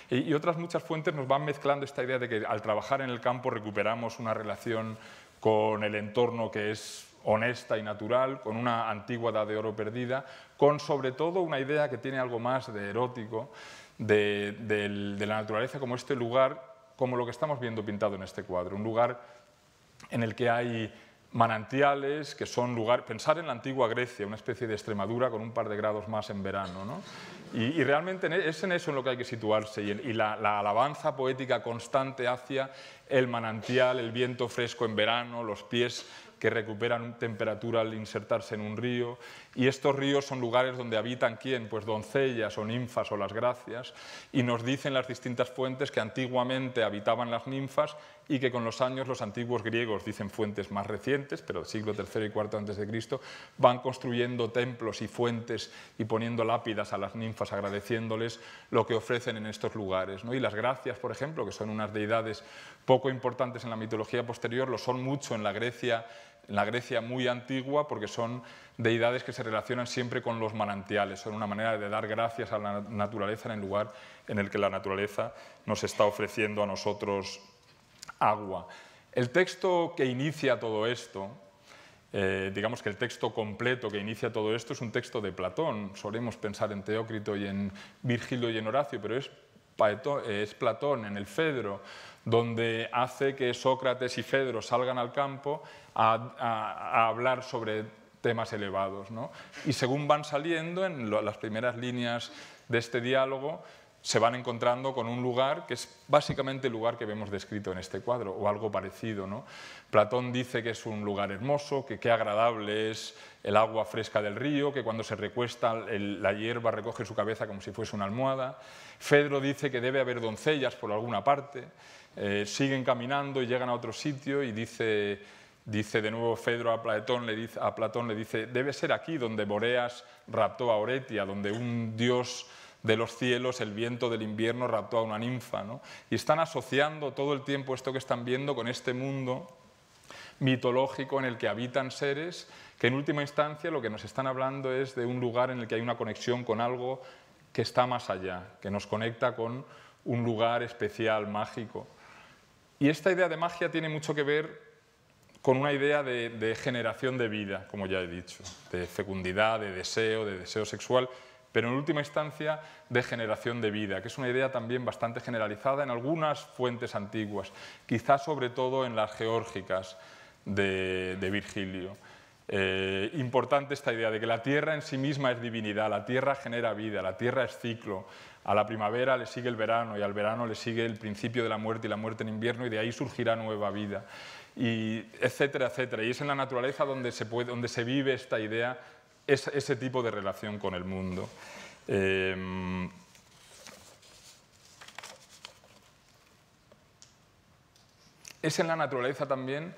Y, otras muchas fuentes nos van mezclando esta idea de que al trabajar en el campo recuperamos una relación con el entorno que es honesta y natural, con una antigua edad de oro perdida, con sobre todo una idea que tiene algo más de erótico de la naturaleza como este lugar, como lo que estamos viendo pintado en este cuadro, un lugar en el que hay manantiales, que son lugar, pensar en la antigua Grecia, una especie de Extremadura con un par de grados más en verano. ¿no? Y, realmente e, es en eso en lo que hay que situarse y, la, alabanza poética constante hacia el manantial, el viento fresco en verano, los pies que recuperan temperatura al insertarse en un río. Y estos ríos son lugares donde habitan quién? Pues doncellas o ninfas o las gracias. Y nos dicen las distintas fuentes que antiguamente habitaban las ninfas y que con los años los antiguos griegos, dicen fuentes más recientes, pero del siglo III y IV a.C., van construyendo templos y fuentes y poniendo lápidas a las ninfas agradeciéndoles lo que ofrecen en estos lugares. ¿no? Y las gracias, por ejemplo, que son unas deidades poco importantes en la mitología posterior, lo son mucho en la Grecia en la Grecia muy antigua porque son deidades que se relacionan siempre con los manantiales, son una manera de dar gracias a la naturaleza en el lugar en el que la naturaleza nos está ofreciendo a nosotros agua. El texto que inicia todo esto, eh, digamos que el texto completo que inicia todo esto es un texto de Platón. Solemos pensar en Teócrito y en Virgilio y en Horacio, pero es, es Platón en el Fedro, donde hace que Sócrates y Fedro salgan al campo a, hablar sobre temas elevados. Y según van saliendo en las primeras líneas de este diálogo, se van encontrando con un lugar que es básicamente el lugar que vemos descrito en este cuadro, o algo parecido. ¿no? Platón dice que es un lugar hermoso, que qué agradable es el agua fresca del río, que cuando se recuesta la hierba recoge su cabeza como si fuese una almohada. Fedro dice que debe haber doncellas por alguna parte. Eh, siguen caminando y llegan a otro sitio y dice, de nuevo Fedro a Platón, le dice, a Platón le dice, debe ser aquí donde Boreas raptó a Oretia, donde un dios de los cielos, el viento del invierno raptó a una ninfa. Y están asociando todo el tiempo esto que están viendo con este mundo mitológico en el que habitan seres que en última instancia lo que nos están hablando es de un lugar en el que hay una conexión con algo que está más allá, que nos conecta con un lugar especial, mágico. Y esta idea de magia tiene mucho que ver con una idea de, de generación de vida, como ya he dicho, de fecundidad, de deseo, de deseo sexual, pero en última instancia de generación de vida, que es una idea también bastante generalizada en algunas fuentes antiguas, quizás sobre todo en las geórgicas de, Virgilio. Eh, importante esta idea de que la tierra en sí misma es divinidad, la tierra genera vida, la tierra es ciclo. A la primavera le sigue el verano y al verano le sigue el principio de la muerte y la muerte en invierno y de ahí surgirá nueva vida, y etcétera, etcétera. Y es en la naturaleza donde se vive esta idea ese tipo de relación con el mundo. Em, es en la naturaleza también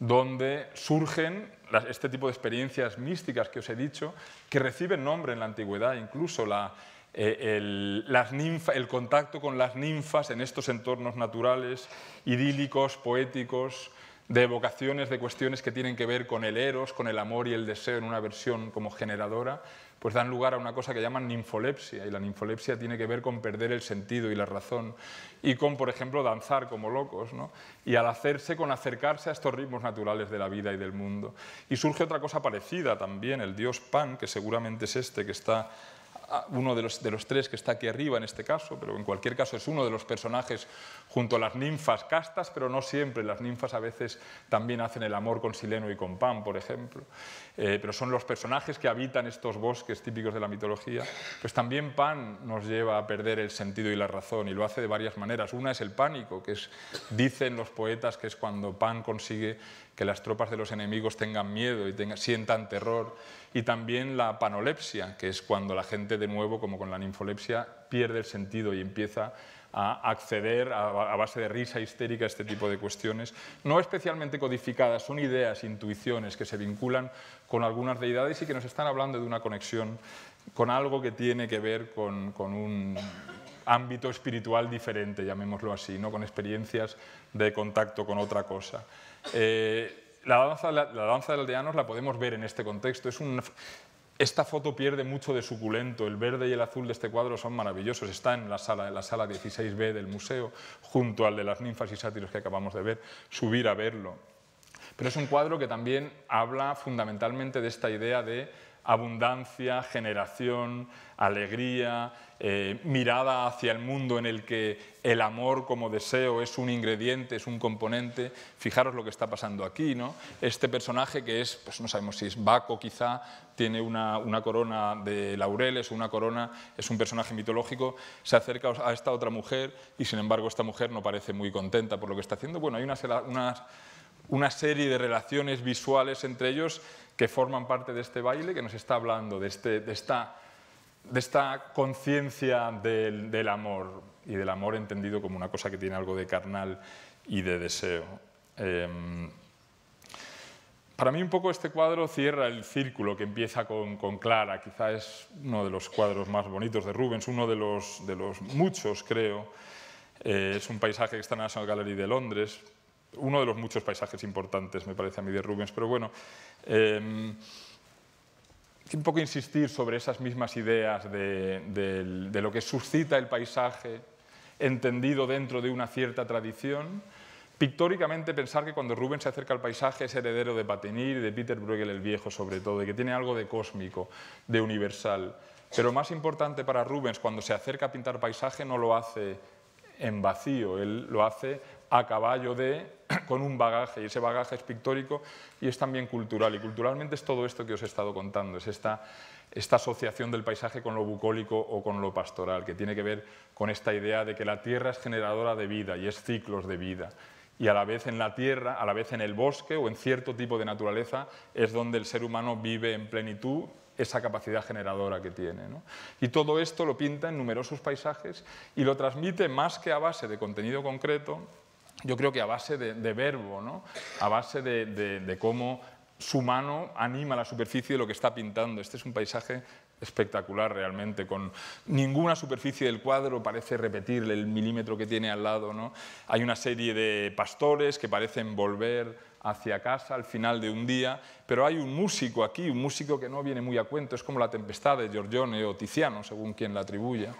donde surgen este tipo de experiencias místicas que os he dicho, que reciben nombre en la antigüedad, incluso eh, el, contacto con las ninfas en estos entornos naturales, idílicos, poéticos, de evocaciones de cuestiones que tienen que ver con el eros, con el amor y el deseo en una versión como generadora, pues dan lugar a una cosa que llaman ninfolepsia, y la ninfolepsia tiene que ver con perder el sentido y la razón, y con, por ejemplo, danzar como locos, ¿no? y al hacerse con acercarse a estos ritmos naturales de la vida y del mundo. Y surge otra cosa parecida también, el dios Pan, que seguramente es este que está uno de los, de los tres que está aquí arriba en este caso, pero en cualquier caso es uno de los personajes junto a las ninfas castas, pero no siempre. Las ninfas a veces también hacen el amor con Sileno y con Pan, por ejemplo. Eh, pero son los personajes que habitan estos bosques típicos de la mitología. Pues también Pan nos lleva a perder el sentido y la razón y lo hace de varias maneras. Una es el pánico, que es, dicen los poetas que es cuando Pan consigue que las tropas de los enemigos tengan miedo y tengan, sientan terror y también la panolepsia, que es cuando la gente de nuevo, como con la ninfolepsia, pierde el sentido y empieza a acceder a, base de risa histérica a este tipo de cuestiones, no especialmente codificadas, son ideas, intuiciones que se vinculan con algunas deidades y que nos están hablando de una conexión con algo que tiene que ver con, con un ámbito espiritual diferente, llamémoslo así, ¿no? con experiencias de contacto con otra cosa. Eh, la danza, de aldeanos la podemos ver en este contexto. esta foto pierde mucho de suculento, el verde y el azul de este cuadro son maravillosos, está en la sala, en la sala 16B del museo, junto al de las ninfas y sátiros que acabamos de ver, subir a verlo. Pero es un cuadro que también habla fundamentalmente de esta idea de abundancia, generación, alegría, eh, mirada hacia el mundo en el que el amor como deseo es un ingrediente, es un componente. Fijaros lo que está pasando aquí, ¿no? Este personaje que es, pues no sabemos si es Baco quizá, tiene una, corona de laureles, una corona, es un personaje mitológico, se acerca a esta otra mujer y sin embargo esta mujer no parece muy contenta por lo que está haciendo. Bueno, hay una serie de relaciones visuales entre ellos que forman parte de este baile que nos está hablando de, este, de esta de esta conciencia del, amor y del amor entendido como una cosa que tiene algo de carnal y de deseo. Em, para mí un poco este cuadro cierra el círculo que empieza con, Clara, quizá es uno de los cuadros más bonitos de Rubens, uno de los, de los muchos creo, eh, es un paisaje que está en la National Gallery de Londres, uno de los muchos paisajes importantes me parece a mí de Rubens, pero bueno. Em, un poco insistir sobre esas mismas ideas de, lo que suscita el paisaje entendido dentro de una cierta tradición. Pictóricamente pensar que cuando Rubens se acerca al paisaje es heredero de Patenir y de Peter Bruegel el Viejo sobre todo, y que tiene algo de cósmico, de universal. Pero más importante para Rubens, cuando se acerca a pintar paisaje, no lo hace en vacío, él lo hace a caballo de con un bagaje, y ese bagaje es pictórico y es también cultural. Y culturalmente es todo esto que os he estado contando, es esta, asociación del paisaje con lo bucólico o con lo pastoral, que tiene que ver con esta idea de que la tierra es generadora de vida y es ciclos de vida y a la vez en la tierra, a la vez en el bosque o en cierto tipo de naturaleza, es donde el ser humano vive en plenitud esa capacidad generadora que tiene. Y todo esto lo pinta en numerosos paisajes y lo transmite más que a base de contenido concreto, yo creo que a base de, verbo, ¿no? a base de, cómo su mano anima la superficie de lo que está pintando. Este es un paisaje espectacular realmente, con ninguna superficie del cuadro parece repetir el milímetro que tiene al lado. ¿no? Hay una serie de pastores que parecen volver hacia casa al final de un día, pero hay un músico aquí, un músico que no viene muy a cuento, es como la tempestad de Giorgione o Tiziano, según quien la atribuya.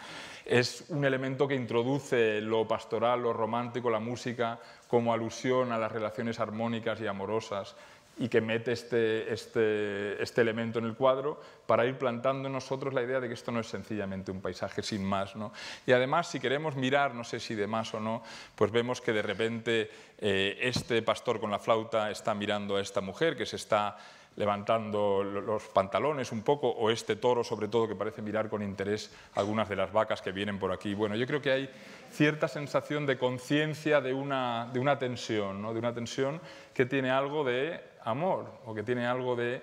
Es un elemento que introduce lo pastoral, lo romántico, la música, como alusión a las relaciones armónicas y amorosas y que mete este, este, este, elemento en el cuadro para ir plantando en nosotros la idea de que esto no es sencillamente un paisaje sin más. ¿no? Y además, si queremos mirar, no sé si de más o no, pues vemos que de repente eh, este pastor con la flauta está mirando a esta mujer que se está levantando los pantalones un poco, o este toro sobre todo que parece mirar con interés algunas de las vacas que vienen por aquí. Bueno, yo creo que hay cierta sensación de conciencia de una, tensión, ¿no? de una tensión que tiene algo de amor o que tiene algo de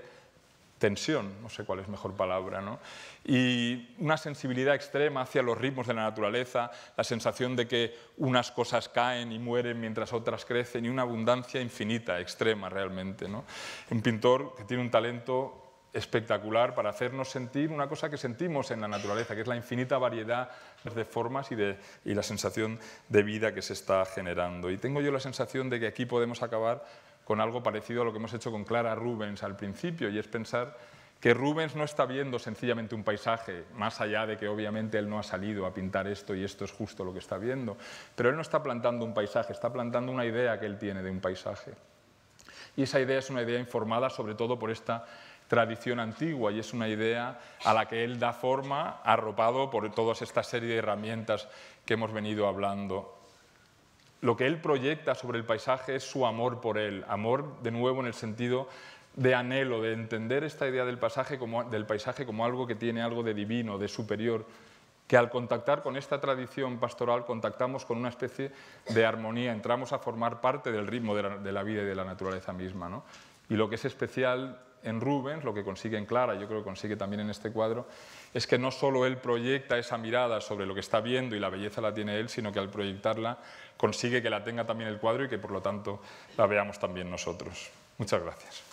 tensión, no sé cuál es mejor palabra, ¿no? y una sensibilidad extrema hacia los ritmos de la naturaleza, la sensación de que unas cosas caen y mueren mientras otras crecen, y una abundancia infinita, extrema realmente. Un pintor que tiene un talento espectacular para hacernos sentir una cosa que sentimos en la naturaleza, que es la infinita variedad de formas y, de, y la sensación de vida que se está generando. Y tengo yo la sensación de que aquí podemos acabar con algo parecido a lo que hemos hecho con Clara Rubens al principio, y es pensar que Rubens no está viendo sencillamente un paisaje, más allá de que obviamente él no ha salido a pintar esto y esto es justo lo que está viendo, pero él no está plantando un paisaje, está plantando una idea que él tiene de un paisaje. Y esa idea es una idea informada sobre todo por esta tradición antigua y es una idea a la que él da forma arropado por toda esta serie de herramientas que hemos venido hablando lo que él proyecta sobre el paisaje es su amor por él, amor de nuevo en el sentido de anhelo, de entender esta idea del paisaje como, del paisaje como algo que tiene algo de divino, de superior, que al contactar con esta tradición pastoral contactamos con una especie de armonía, entramos a formar parte del ritmo de la, vida y de la naturaleza misma. Y lo que es especial en Rubens, lo que consigue en Clara, yo creo que consigue también en este cuadro, es que no solo él proyecta esa mirada sobre lo que está viendo y la belleza la tiene él, sino que al proyectarla consigue que la tenga también el cuadro y que por lo tanto la veamos también nosotros. Muchas gracias.